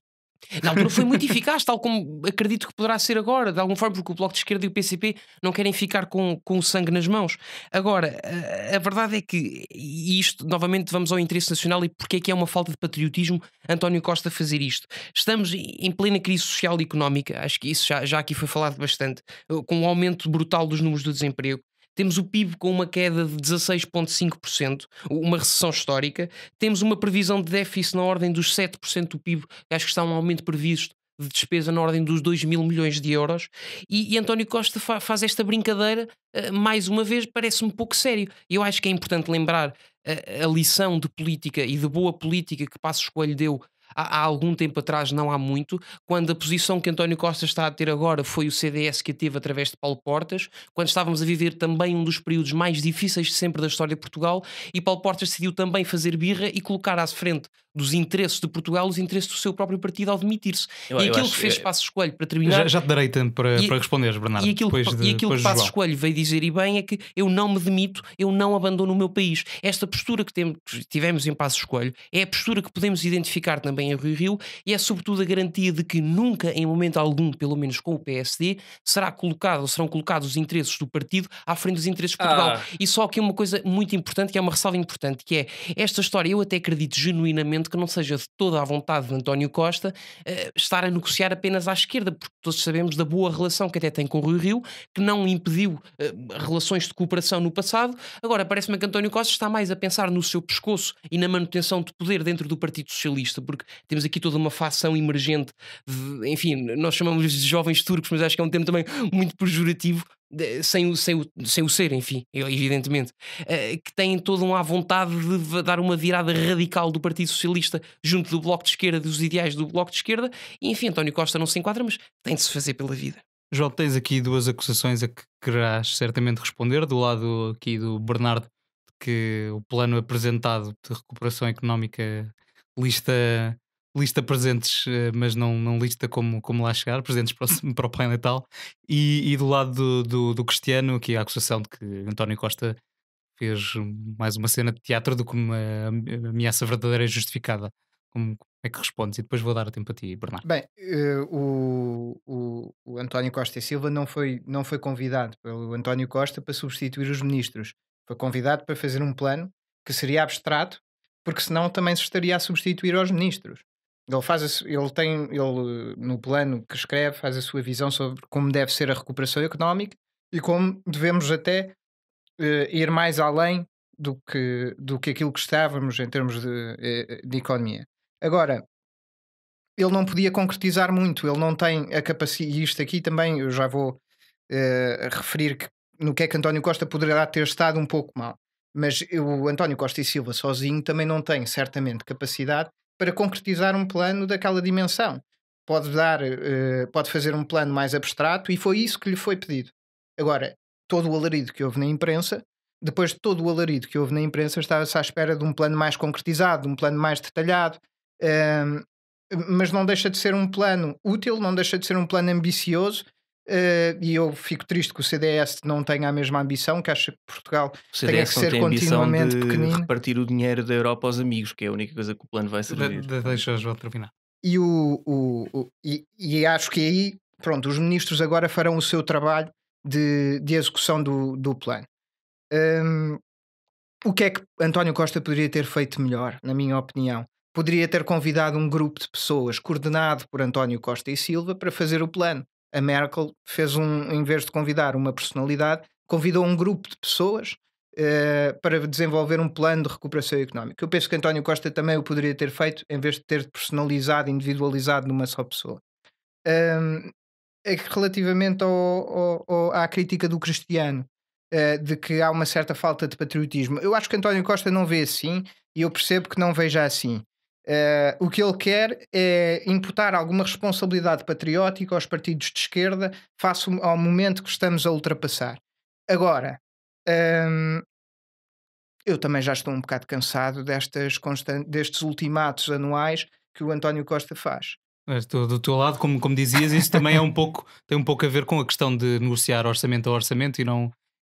D: Na altura foi muito eficaz, tal como acredito que poderá ser agora, de alguma forma, porque o Bloco de Esquerda e o PCP não querem ficar com, com o sangue nas mãos. Agora, a, eh, a verdade é que, e isto novamente vamos ao interesse nacional e porque é que é uma falta de patriotismo António Costa fazer isto. Estamos em plena crise social e económica, acho que isso já, já aqui foi falado bastante, eh, com o um aumento brutal dos números do desemprego, temos o PIB com uma queda de 16,5%, uma recessão histórica, temos uma previsão de déficit na ordem dos 7% do PIB, acho que está um aumento previsto de despesa na ordem dos 2 mil milhões de euros, e, e António Costa fa faz esta brincadeira uh, mais uma vez, parece-me pouco sério. Eu acho que é importante lembrar a, eh, a lição de política e de boa política que Passos Coelho deu há, algum tempo atrás, não há muito, quando a posição que António Costa está a ter agora foi o CDS que a teve através de Paulo Portas, quando estávamos a viver também um dos períodos mais difíceis de sempre da história de Portugal, e Paulo Portas decidiu também fazer birra e colocar à frente dos interesses de Portugal, os interesses do seu próprio partido ao demitir-se. E aquilo acho, que fez passo escolho para terminar. Já, já te darei
C: tempo para, e, para responderes Bernardo. E aquilo, depois de, e aquilo que passo escolho
D: veio dizer e bem é que eu não me demito, eu não abandono o meu país. Esta postura que tivemos em passo escolho é a postura que podemos identificar também em Rio Rio e é sobretudo a garantia de que nunca, em momento algum, pelo menos com o PSD, será colocado, serão colocados os interesses do partido à frente dos interesses de Portugal. Ah. E só que uma coisa muito importante, que é uma ressalva importante, que é esta história, eu até acredito genuinamente parlamento que não seja de toda à vontade de António Costa uh, estar a negociar apenas à esquerda, porque todos sabemos da boa relação que até tem com o Rui Rio, que não impediu uh, relações de cooperação no passado. Agora, parece-me que António Costa está mais a pensar no seu pescoço e na manutenção de poder dentro do Partido Socialista, porque temos aqui toda uma facção emergente, de, enfim, nós chamamos de jovens turcos, mas acho que é um termo também muito pejorativo, sem o, sem, o, sem o ser, enfim, evidentemente, eh, que têm todo um vontade de dar uma virada radical do Partido Socialista junto do Bloco de Esquerda, dos ideais do Bloco de Esquerda, e enfim, António Costa não se enquadra, mas tem de se fazer pela vida.
C: João, tens aqui duas acusações a que querás certamente responder, do lado aqui do Bernardo, que o plano apresentado de recuperação económica lista lista presentes, eh, mas não, não lista como, como lá chegar, presentes para o, para o painel e tal. E, e do lado do, do, do, Cristiano, aqui é a acusação de que António Costa fez mais uma cena de teatro do que uma ameaça verdadeira e justificada. Como, é que respondes? E depois vou dar o tempo a ti, Bernardo. Bem,
B: eh, o, o, o, António Costa e Silva não foi, não foi convidado pelo António Costa para substituir os ministros. Foi convidado para fazer um plano que seria abstrato, porque senão também se estaria a substituir aos ministros. Ele faz a, ele tem ele no plano que escreve faz a sua visão sobre como deve ser a recuperação económica e como devemos até uh, ir mais além do que do que aquilo que estávamos em termos de, eh, de economia. Agora ele não podia concretizar muito, ele não tem a capacidade, e isto aqui também eu já vou uh, referir que, no que é que António Costa poderá ter estado um pouco mal mas o António Costa e Silva sozinho também não tem certamente capacidade para concretizar um plano daquela dimensão. Pode dar, eh, pode fazer um plano mais abstrato e foi isso que lhe foi pedido. Agora, todo o alarido que houve na imprensa, depois de todo o alarido que houve na imprensa, estava-se à espera de um plano mais concretizado, de um plano mais detalhado, ehm, mas não deixa de ser um plano útil, não deixa de ser um plano ambicioso Uh, e eu fico triste que o CDS não tenha a mesma ambição, que acha que Portugal tenha que ser continuamente pequenino.
A: repartir o dinheiro da Europa aos amigos, que é a única coisa que o plano vai servir. De,
C: de, deixa João terminar.
B: E, o, o, o e, e, acho que aí, pronto, os ministros agora farão o seu trabalho de, de execução do, do plano. Um, o que é que António Costa poderia ter feito melhor, na minha opinião? Poderia ter convidado um grupo de pessoas coordenado por António Costa e Silva para fazer o plano a Merkel fez um, em vez de convidar uma personalidade, convidou um grupo de pessoas uh, para desenvolver um plano de recuperação económica. Eu penso que António Costa também o poderia ter feito, em vez de ter personalizado, individualizado numa só pessoa. Um, é relativamente ao, ao, ao, à crítica do Cristiano, uh, de que há uma certa falta de patriotismo, eu acho que António Costa não vê assim e eu percebo que não veja assim. Uh, o que ele quer é imputar alguma responsabilidade patriótica aos partidos de esquerda face ao momento que estamos a ultrapassar. Agora, um, ehm, eu também já estou um bocado cansado destas destes ultimatos anuais que o António Costa faz.
C: Estou do teu lado, como, como dizias, isso também é um pouco, tem um pouco a ver com a questão de negociar orçamento a orçamento e não.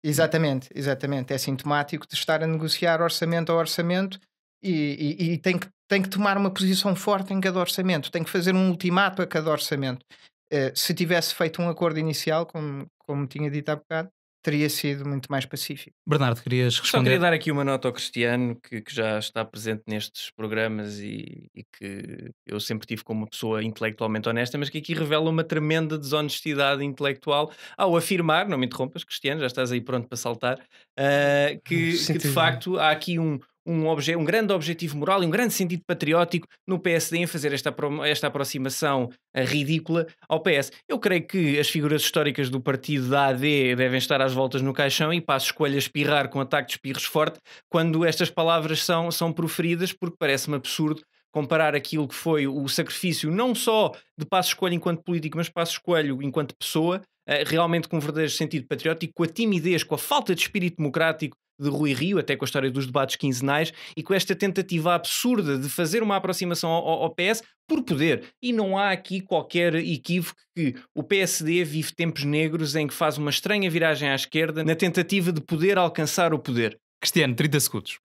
B: Exatamente, exatamente. É sintomático de estar a negociar orçamento a orçamento e, e, e tem que tem que tomar uma posição forte em cada orçamento, tem que fazer um ultimato a cada orçamento. Uh, se tivesse feito um acordo inicial, como, como tinha dito há bocado, teria sido muito mais pacífico.
C: Bernardo, querias responder? Só queria
A: dar aqui uma nota ao Cristiano, que, que já está presente nestes programas e, e, que eu sempre tive como uma pessoa intelectualmente honesta, mas que aqui revela uma tremenda desonestidade intelectual ao afirmar, não me interrompas, Cristiano, já estás aí pronto para saltar, uh, que, que, de facto há aqui um, um, obje, um grande objetivo moral e um grande sentido patriótico no PSD em fazer esta, esta aproximação eh, ridícula ao PS. Eu creio que as figuras históricas do partido da AD devem estar às voltas no caixão e passo escolha espirrar com ataque de espirros forte quando estas palavras são, são proferidas, porque parece-me absurdo comparar aquilo que foi o sacrifício não só de Passos Coelho enquanto político, mas Passos Coelho enquanto pessoa, eh, realmente com um verdadeiro sentido patriótico, com a timidez, com a falta de espírito democrático de Rui Rio, até com a história dos debates quinzenais, e com esta tentativa absurda de fazer uma aproximação ao, ao PS por poder. E não há aqui qualquer equívoco que o PSD vive tempos negros em que faz uma estranha viragem à esquerda na tentativa
D: de poder alcançar o poder. Cristiano, 30 segundos.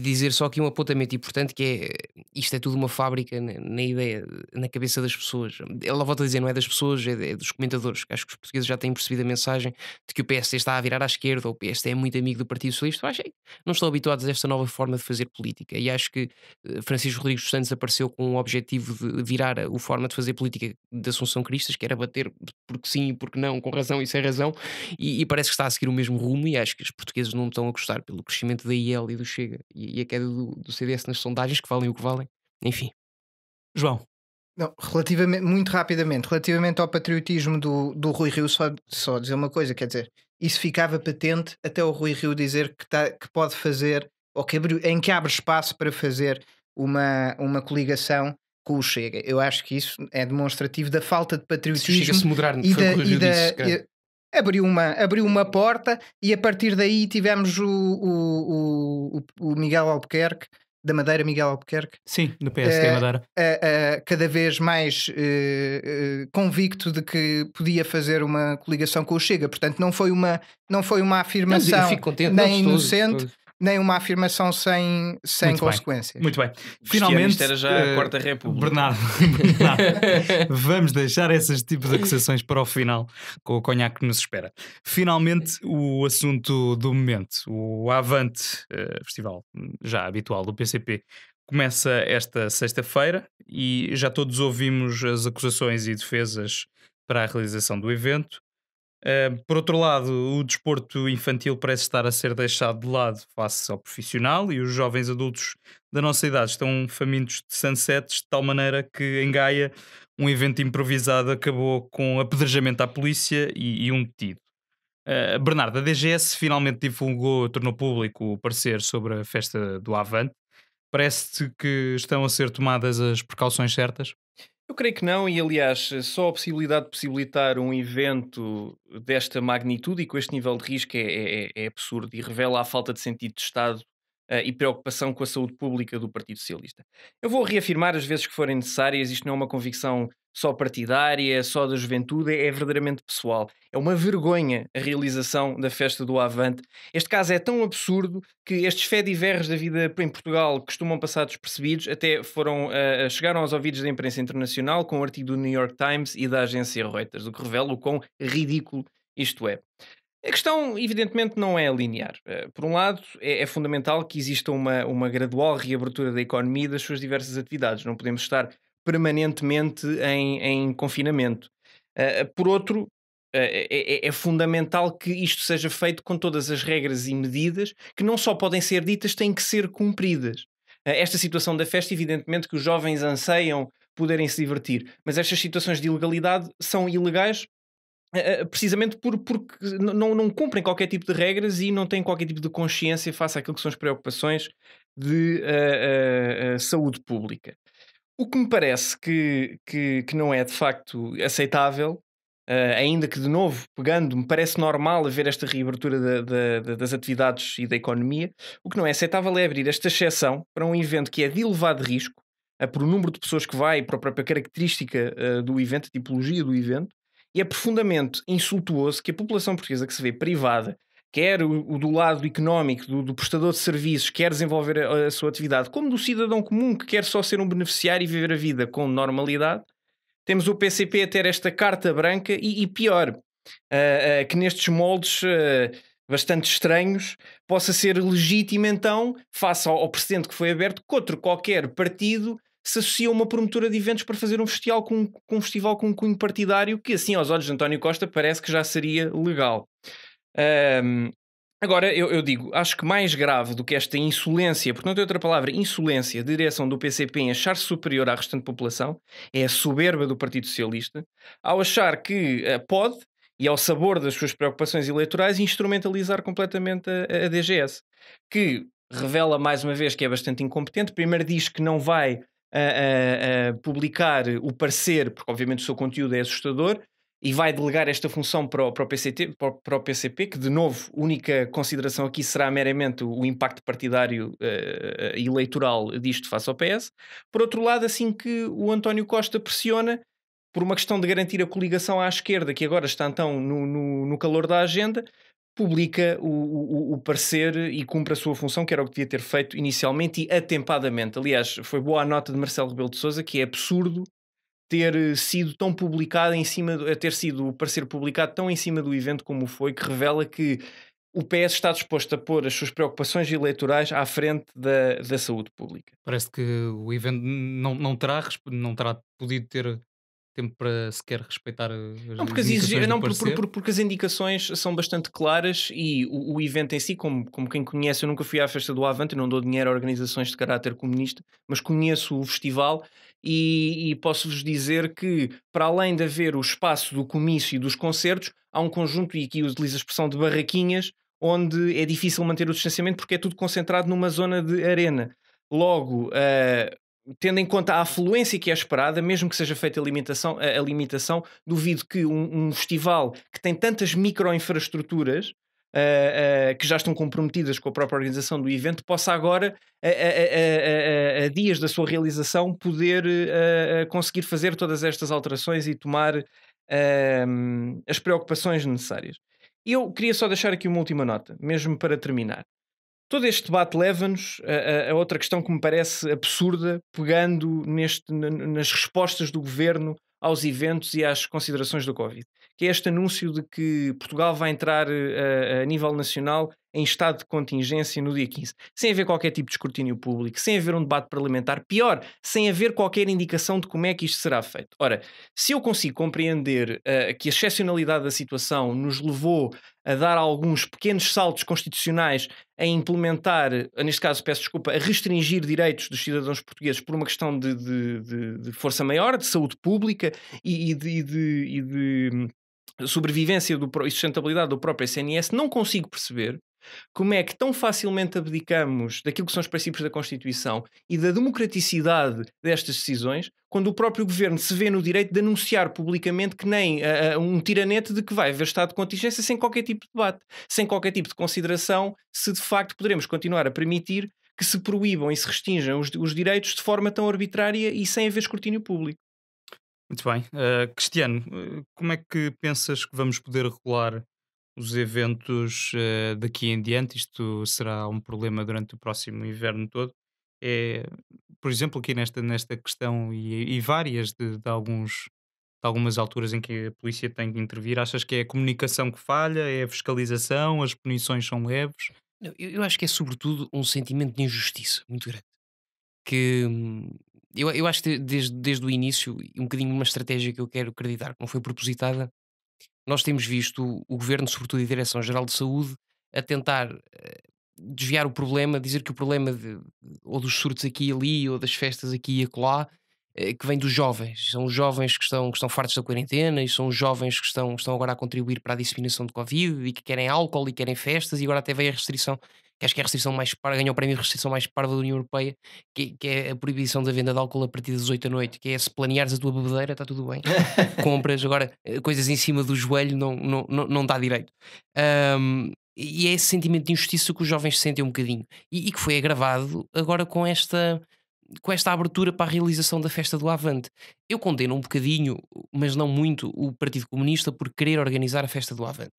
D: Dizer só aqui um apontamento importante que é isto é tudo uma fábrica na, na ideia, na cabeça das pessoas. Ela volta a dizer, não é das pessoas, é, é, dos comentadores. Acho que os portugueses já têm percebido a mensagem de que o PSD está a virar à esquerda ou o PSD é muito amigo do Partido Socialista. Eu acho que não estão habituados a esta nova forma de fazer política e acho que eh, Francisco Rodrigues dos Santos apareceu com o objetivo de virar a, a forma de fazer política de Assunção Cristas, que era bater porque sim e porque não, com razão e sem razão, e, e parece que está a seguir o mesmo rumo e acho que os portugueses não estão a gostar pelo crescimento da IEL e do Chega e, e a queda do, do CDS nas sondagens, que valem o que valem. Enfim. João,
B: não, relativamente, muito rapidamente, relativamente ao patriotismo do, do Rui Rio, só, só dizer uma coisa, quer dizer, isso ficava patente até o Rui Rio dizer que, tá, que pode fazer, ou que abre, em que abre espaço para fazer uma, uma coligação com o Chega. Eu acho que isso é demonstrativo da falta de patriotismo. Chega-se moderar, e da, e da, disse, abriu uma, abriu uma porta e a partir daí tivemos o, o, o, o Miguel Albuquerque, da Madeira, Miguel Albuquerque. Sim, do PSD eh, Madeira. A, a, cada vez mais uh, uh, convicto de que podia fazer uma coligação com o Chega. Portanto, não foi uma, não foi uma afirmação não, nem inocente, nem uma afirmação sem, sem Muito consequências.
C: Bem. Muito bem. Finalmente. era já a Quarta eh, República. Bernardo, Bernardo vamos deixar esses tipos de acusações para o final, com o conhaque que nos espera. Finalmente, o assunto do momento. O Avante, eh, festival já habitual do PCP, começa esta sexta-feira e já todos ouvimos as acusações e defesas para a realização do evento por outro lado, o desporto infantil parece estar a ser deixado de lado face ao profissional e os jovens adultos da nossa idade estão famintos de sunsets de tal maneira que em Gaia um evento improvisado acabou com apedrejamento à polícia e, e um detido. Uh, Bernardo, a DGS finalmente divulgou, tornou público o parecer sobre a festa do Avante. Parece-te que estão a ser tomadas as precauções certas?
A: Eu creio que não, e aliás, só a possibilidade de possibilitar um evento desta magnitude e com este nível de risco é, é, é, é absurdo e revela a falta de sentido de Estado uh, e preocupação com a saúde pública do Partido Socialista. Eu vou reafirmar as vezes que forem necessárias, isto não é uma convicção só partidária, só da juventude, é verdadeiramente pessoal. É uma vergonha a realização da festa do Avante. Este caso é tão absurdo que estes fediverres da vida em Portugal costumam passar despercebidos, até foram uh, chegaram aos ouvidos da imprensa internacional com o um artigo do New York Times e da agência Reuters, o que revela o quão ridículo isto é. A questão, evidentemente, não é linear. Eh, por um lado, é, é, fundamental que exista uma, uma gradual reabertura da economia e das suas diversas atividades. Não podemos estar permanentemente em, em confinamento. Uh, por outro, uh, é, é, fundamental que isto seja feito com todas as regras e medidas que não só podem ser ditas, têm que ser cumpridas. esta situação da festa, evidentemente, que os jovens anseiam poderem se divertir, mas estas situações de ilegalidade são ilegais precisamente por, porque não, não, cumprem qualquer tipo de regras e não têm qualquer tipo de consciência face àquilo que são as preocupações de uh, uh, saúde pública. O que me parece que, que, que não é de facto aceitável, uh, ainda que de novo, pegando, me parece normal haver esta reabertura das atividades e da economia, o que não é aceitável é abrir esta exceção para um evento que é de elevado risco, uh, por o número de pessoas que vai, para a própria característica uh, do evento, a tipologia do evento, e é profundamente insultuoso que a população portuguesa que se vê privada quer o, do lado económico, do, do, prestador de serviços, quer desenvolver a, a sua atividade, como do cidadão comum que quer só ser um beneficiário e viver a vida com normalidade, temos o PCP a ter esta carta branca e, e pior, uh, uh, que nestes moldes uh, bastante estranhos possa ser legítimo então, face ao, ao precedente que foi aberto, que outro qualquer partido se associa a uma promotora de eventos para fazer um festival com, com um festival com um cunho partidário que assim aos olhos de António Costa parece que já seria legal. Um, agora, eu, eu, digo, acho que mais grave do que esta insolência, porque não tem outra palavra, insolência de direção do PCP em achar-se superior à restante população, é a soberba do Partido Socialista, ao achar que uh, pode, e ao sabor das suas preocupações eleitorais, instrumentalizar completamente a, a DGS, que revela mais uma vez que é bastante incompetente. Primeiro diz que não vai a, a, a, publicar o parecer, porque obviamente o seu conteúdo é assustador, e vai delegar esta função para o, para o, PCT, para, para o PCP, que de novo, única consideração aqui será meramente o, o impacto partidário uh, eleitoral disto face ao PS. Por outro lado, assim que o António Costa pressiona por uma questão de garantir a coligação à esquerda, que agora está então no, no, no calor da agenda, publica o, o, o, parecer e cumpre a sua função, que era o que devia ter feito inicialmente e atempadamente. Aliás, foi boa a nota de Marcelo Rebelo de Sousa, que é absurdo ter eh, sido tão publicado em cima, do, ter sido parecer publicado tão em cima do evento como foi, que revela que o PS está disposto a pôr as suas preocupações eleitorais à frente da, da saúde pública.
C: Parece que o evento não, não, terá, não terá podido ter tempo para sequer respeitar eh, as não, porque as, não por, por,
A: porque as indicações são bastante claras e o, o, evento em si, como, como quem conhece, eu nunca fui à festa do Avante, não dou dinheiro a organizações de caráter comunista, mas conheço o festival e, e posso-vos dizer que, para além de haver o espaço do comício e dos concertos, há um conjunto, e aqui utilizo a expressão de barraquinhas, onde é difícil manter o distanciamento porque é tudo concentrado numa zona de arena. Logo, uh, tendo em conta a afluência que é esperada, mesmo que seja feita a limitação, a, limitação duvido que um, um, festival que tem tantas microinfraestruturas uh, uh, que já estão comprometidas com a própria organização do evento, possa agora, a, a, a dias da sua realização, poder eh, conseguir fazer todas estas alterações e tomar ehm, as preocupações necessárias. Eu queria só deixar aqui uma última nota, mesmo para terminar. Todo este debate leva-nos a, a, outra questão que me parece absurda, pegando neste, nas respostas do governo aos eventos e às considerações do Covid, que é este anúncio de que Portugal vai entrar eh, a, a nível nacional em estado de contingência no dia 15, sem haver qualquer tipo de escrutínio público, sem haver um debate parlamentar, pior, sem haver qualquer indicação de como é que isto será feito. Ora, se eu consigo compreender uh, que a excepcionalidade da situação nos levou a dar alguns pequenos saltos constitucionais a implementar, eh, neste caso, peço desculpa, a restringir direitos dos cidadãos portugueses por uma questão de, de, de, de força maior, de saúde pública e, e de, e de e hum, sobrevivência do, e sustentabilidade do próprio SNS, não consigo perceber como é que tão facilmente abdicamos daquilo que são os princípios da Constituição e da democraticidade destas decisões, quando o próprio governo se vê no direito de anunciar publicamente que nem uh, um tiranete de que vai haver estado de contingência sem qualquer tipo de debate, sem qualquer tipo de consideração se de facto poderemos continuar a permitir que se proíbam e se restinjam os, os direitos de forma tão arbitrária e sem haver escrutínio público.
C: Muito bem. Uh, Cristiano, eh, como é que pensas que vamos poder regular os eventos uh, daqui em diante? Isto será um problema durante o próximo inverno todo. É, por exemplo, aqui nesta, nesta questão e, e várias de, de, alguns, de algumas alturas em que a polícia tem que intervir, achas que é a comunicação que falha, é a fiscalização, as punições
D: são leves? Eu, eu acho que é sobretudo um sentimento de injustiça muito grande. Que hum, eu, eu acho que desde, desde o início, um bocadinho uma estratégia que eu quero acreditar, que não foi propositada, nós temos visto o governo, sobretudo a Direção-Geral de Saúde, a tentar eh, desviar o problema, dizer que o problema de, ou dos surtos aqui e ali, ou das festas aqui e acolá, eh, que vem dos jovens. São os jovens que estão, que estão fartos da quarentena e são os jovens que estão, estão agora a contribuir para a disseminação de Covid e que querem álcool e querem festas e agora até vem a restrição que acho que é a restrição mais parda ganhou o prémio de restrição mais parva da União Europeia, que, que, é a proibição da venda de álcool a partir das 18 da noite, que é se planeares a tua bebedeira, está tudo bem. Compras, agora eh, coisas em cima do joelho não, não, não, não dá direito. Um, e é esse sentimento de injustiça que os jovens sentem um bocadinho e, e, que foi agravado agora com esta com esta abertura para a realização da festa do Avante. Eu condeno um bocadinho, mas não muito, o Partido Comunista por querer organizar a festa do Avante.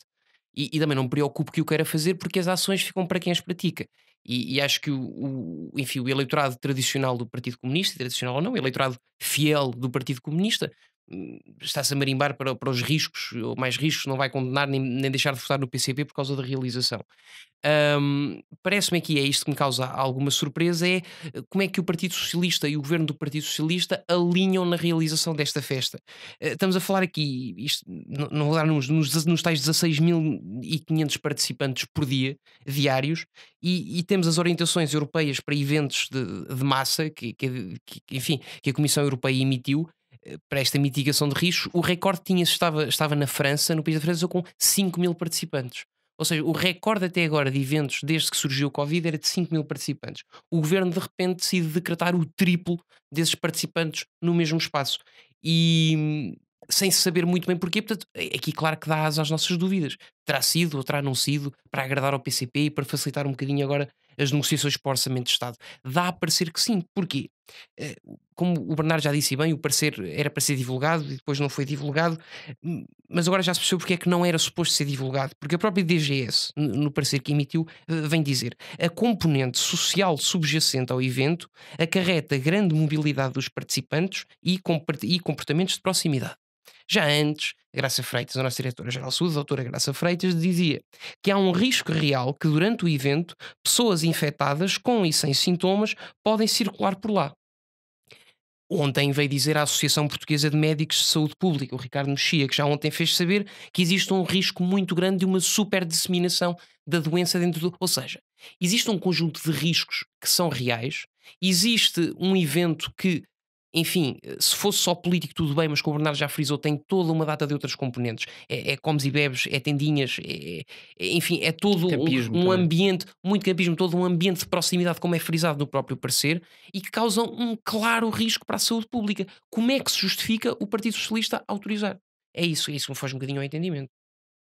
D: E, e, também não me preocupo que o queira fazer porque as ações ficam para quem as pratica. E, e acho que o, o, enfim, o eleitorado tradicional do Partido Comunista, tradicional ou não, o eleitorado fiel do Partido Comunista, está-se a marimbar para, para os riscos, ou mais riscos, não vai condenar nem, nem deixar de votar no PCP por causa da realização. Um, Parece-me que é isto que me causa alguma surpresa: é eh, como é que o Partido Socialista e o governo do Partido Socialista alinham na realização desta festa. Uh, estamos a falar aqui, isto, não vou dar nos, nos, nos tais 16.500 participantes por dia, diários, e, e, temos as orientações europeias para eventos de, de massa, que, que, que, enfim, que a Comissão Europeia emitiu eh, para esta mitigação de risco, o recorde tinha, estava, estava na França, no país da França, com 5 mil participantes. Ou seja, o recorde até agora de eventos desde que surgiu o Covid era de 5 mil participantes. O governo, de repente, decide decretar o triplo desses participantes no mesmo espaço. E hum, sem saber muito bem porquê, portanto, é, aqui claro que dá asa às nossas dúvidas. Terá sido ou terá não sido para agradar ao PCP e para facilitar um bocadinho agora as negociações para o Orçamento de Estado? Dá a parecer que sim. Porquê? Eh, como o Bernardo já disse bem, o parecer era para ser divulgado e depois não foi divulgado, hum, mas agora já se percebeu porque é que não era suposto ser divulgado, porque a própria DGS, no parecer que emitiu, eh, vem dizer a componente social subjacente ao evento acarreta grande mobilidade dos participantes e comportamentos de proximidade. Já antes, Graça Freitas, a nossa diretora-geral saúde, a doutora Graça Freitas, dizia que há um risco real que durante o evento pessoas infectadas com e sem sintomas podem circular por lá. Ontem veio dizer à Associação Portuguesa de Médicos de Saúde Pública, o Ricardo Mexia, que já ontem fez saber que existe um risco muito grande de uma superdisseminação da doença dentro do. Ou seja, existe um conjunto de riscos que são reais, existe um evento que enfim, eh, se fosse só político, tudo bem, mas como o Bernardo já frisou, tem toda uma data de outras componentes. É, é comes e bebes, é tendinhas, é, é, é enfim, é todo campismo um, um ambiente, muito campismo, todo um ambiente de proximidade, como é frisado no próprio parecer, e que causam um claro risco para a saúde pública. Como é que se justifica o Partido Socialista autorizar? É isso, é isso que me faz um bocadinho ao entendimento.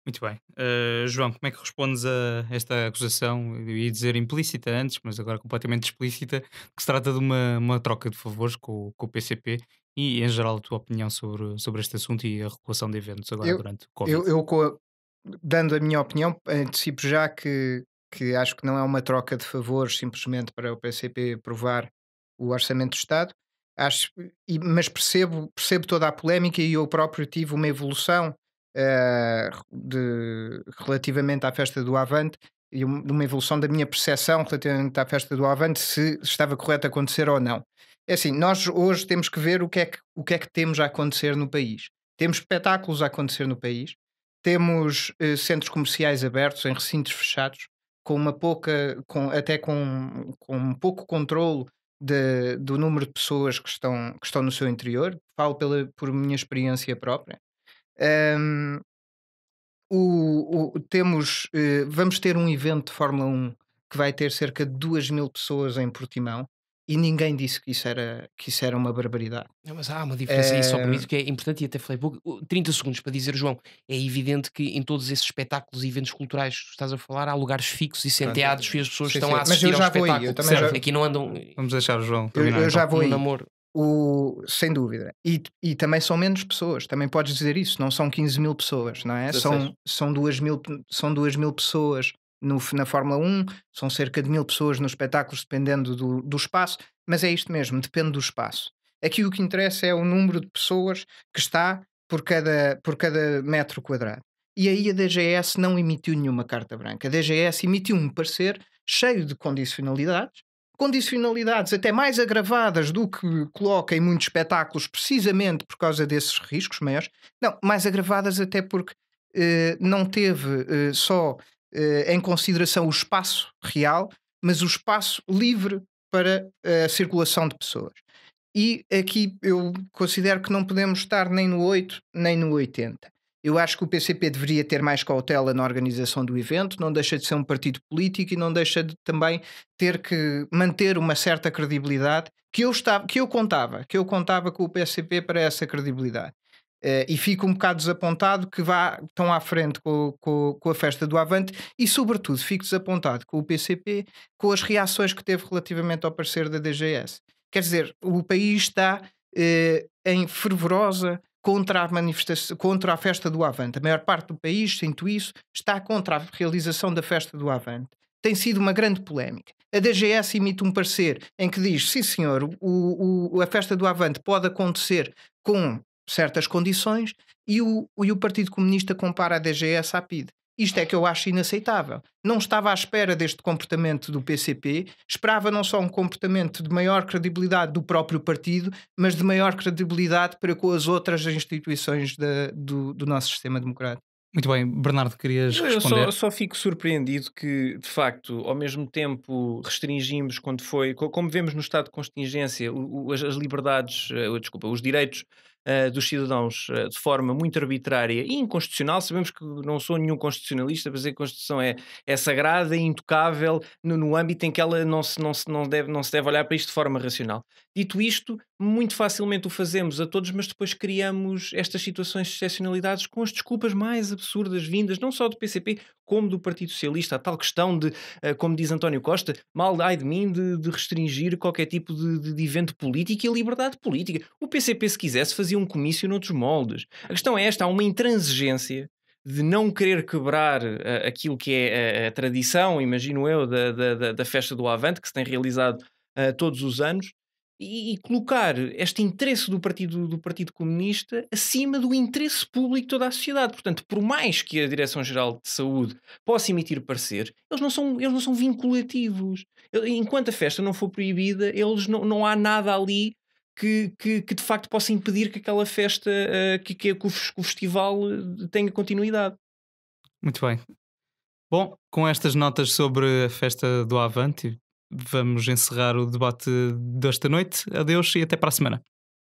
C: Muito bem. Uh, João, como é que respondes a esta acusação? Eu ia dizer implícita antes, mas agora completamente explícita, que se trata de uma, uma troca de favores com, com o PCP e, em geral, a tua opinião sobre, sobre este assunto e a regulação de eventos agora eu, durante o Covid. Eu,
B: eu, dando a minha opinião, antecipo já que, que acho que não é uma troca de favores simplesmente para o PCP aprovar o Orçamento do Estado. Acho, mas percebo, percebo toda a polémica e eu próprio tive uma evolução eh, de, relativamente à festa do Avante e de uma evolução da minha percepção relativamente à festa do Avante, se estava correto a acontecer ou não. É assim, nós hoje temos que ver o que é que, o que, é que temos a acontecer no país. Temos espetáculos a acontecer no país, temos eh, centros comerciais abertos em recintos fechados, com uma pouca, com, até com, com um pouco controlo de, do número de pessoas que estão, que estão no seu interior. Falo pela, por minha experiência própria. Um, o, o, temos, uh, vamos ter um evento de Fórmula 1 que vai ter cerca de 2 mil pessoas em Portimão e ninguém disse que isso era, que isso era uma barbaridade.
D: Não, mas há uma diferença, é... só para mim que é importante, e até falei pouco, 30 segundos para dizer, João, é evidente que em todos esses espetáculos e eventos culturais que tu estás a falar, há lugares fixos e senteados e as pessoas sim, estão sim. a assistir mas eu já ao vou espetáculo. Aí, eu também já... Aqui não andam... Eh, vamos deixar o João terminar. Eu, eu já então. vou um namoro.
B: O, sem dúvida. E, e também são menos pessoas, também podes dizer isso, não são 15 mil pessoas, não é? São, são, 2 mil, são 2 mil pessoas no, na Fórmula 1, são cerca de mil pessoas nos espetáculos, dependendo do, do espaço, mas é isto mesmo, depende do espaço. Aqui o que interessa é o número de pessoas que está por cada, por cada metro quadrado. E aí a DGS não emitiu nenhuma carta branca. A DGS emitiu um parecer cheio de condicionalidades, condicionalidades até mais agravadas do que coloca em muitos espetáculos, precisamente por causa desses riscos maiores. Não, mais agravadas até porque eh, não teve eh, só eh, em consideração o espaço real, mas o espaço livre para a circulação de pessoas. E aqui eu considero que não podemos estar nem no 8 nem no 80. Eu acho que o PCP deveria ter mais cautela na organização do evento, não deixa de ser um partido político e não deixa de também ter que manter uma certa credibilidade que eu, estava, que eu contava, que eu contava com o PCP para essa credibilidade. Uh, e fico um bocado desapontado que vá tão à frente com, com, com, a festa do Avante e, sobretudo, fico desapontado com o PCP, com as reações que teve relativamente ao parecer da DGS. Quer dizer, o país está uh, em fervorosa contra a manifestação, contra a festa do Avante. A maior parte do país, sinto isso, está contra a realização da festa do Avante. Tem sido uma grande polémica. A DGS emite um parecer em que diz: sim, senhor, o, o, a festa do Avante pode acontecer com certas condições, e o, e o Partido Comunista compara a DGS à PIDE. Isto é que eu acho inaceitável. Não estava à espera deste comportamento do PCP, esperava não só um comportamento de maior credibilidade do próprio partido, mas de maior credibilidade para com as outras instituições da, do, do nosso sistema democrático.
C: Muito bem, Bernardo, querias responder? Eu
A: só, só, fico surpreendido que, de facto, ao mesmo tempo restringimos quando foi, como vemos no estado de contingência, as, as liberdades, eh, desculpa, os direitos eh, dos cidadãos eh, de forma muito arbitrária e inconstitucional. Sabemos que não sou nenhum constitucionalista, mas a Constituição é, é sagrada e é intocável no, no âmbito em que ela não se, não, se, não, deve, não se deve olhar para isto de forma racional. Dito isto, muito facilmente o fazemos a todos, mas depois criamos estas situações de excepcionalidades com as desculpas mais absurdas vindas, não só do PCP, como do Partido Socialista. A tal questão de, eh, como diz António Costa, mal ai de mim de, de restringir qualquer tipo de, de, de, evento político e a liberdade política. O PCP, se quisesse, fazia um comício noutros moldes. A questão é esta: há uma intransigência de não querer quebrar uh, aquilo que é a, a tradição, imagino eu, da, da, da, festa do Avante, que se tem realizado uh, todos os anos e, e, colocar este interesse do partido, do partido Comunista acima do interesse público de toda a sociedade. Portanto, por mais que a Direção-Geral de Saúde possa emitir parecer, eles não são, eles não são vinculativos. Enquanto a festa não for proibida, eles não, não há nada ali que, que, que de facto possa impedir que aquela festa, eh, que, que, que o, que o festival eh, tenha continuidade.
C: Muito bem. Bom, com estas notas sobre a festa do Avante, vamos encerrar o debate desta noite. Adeus e até para a semana.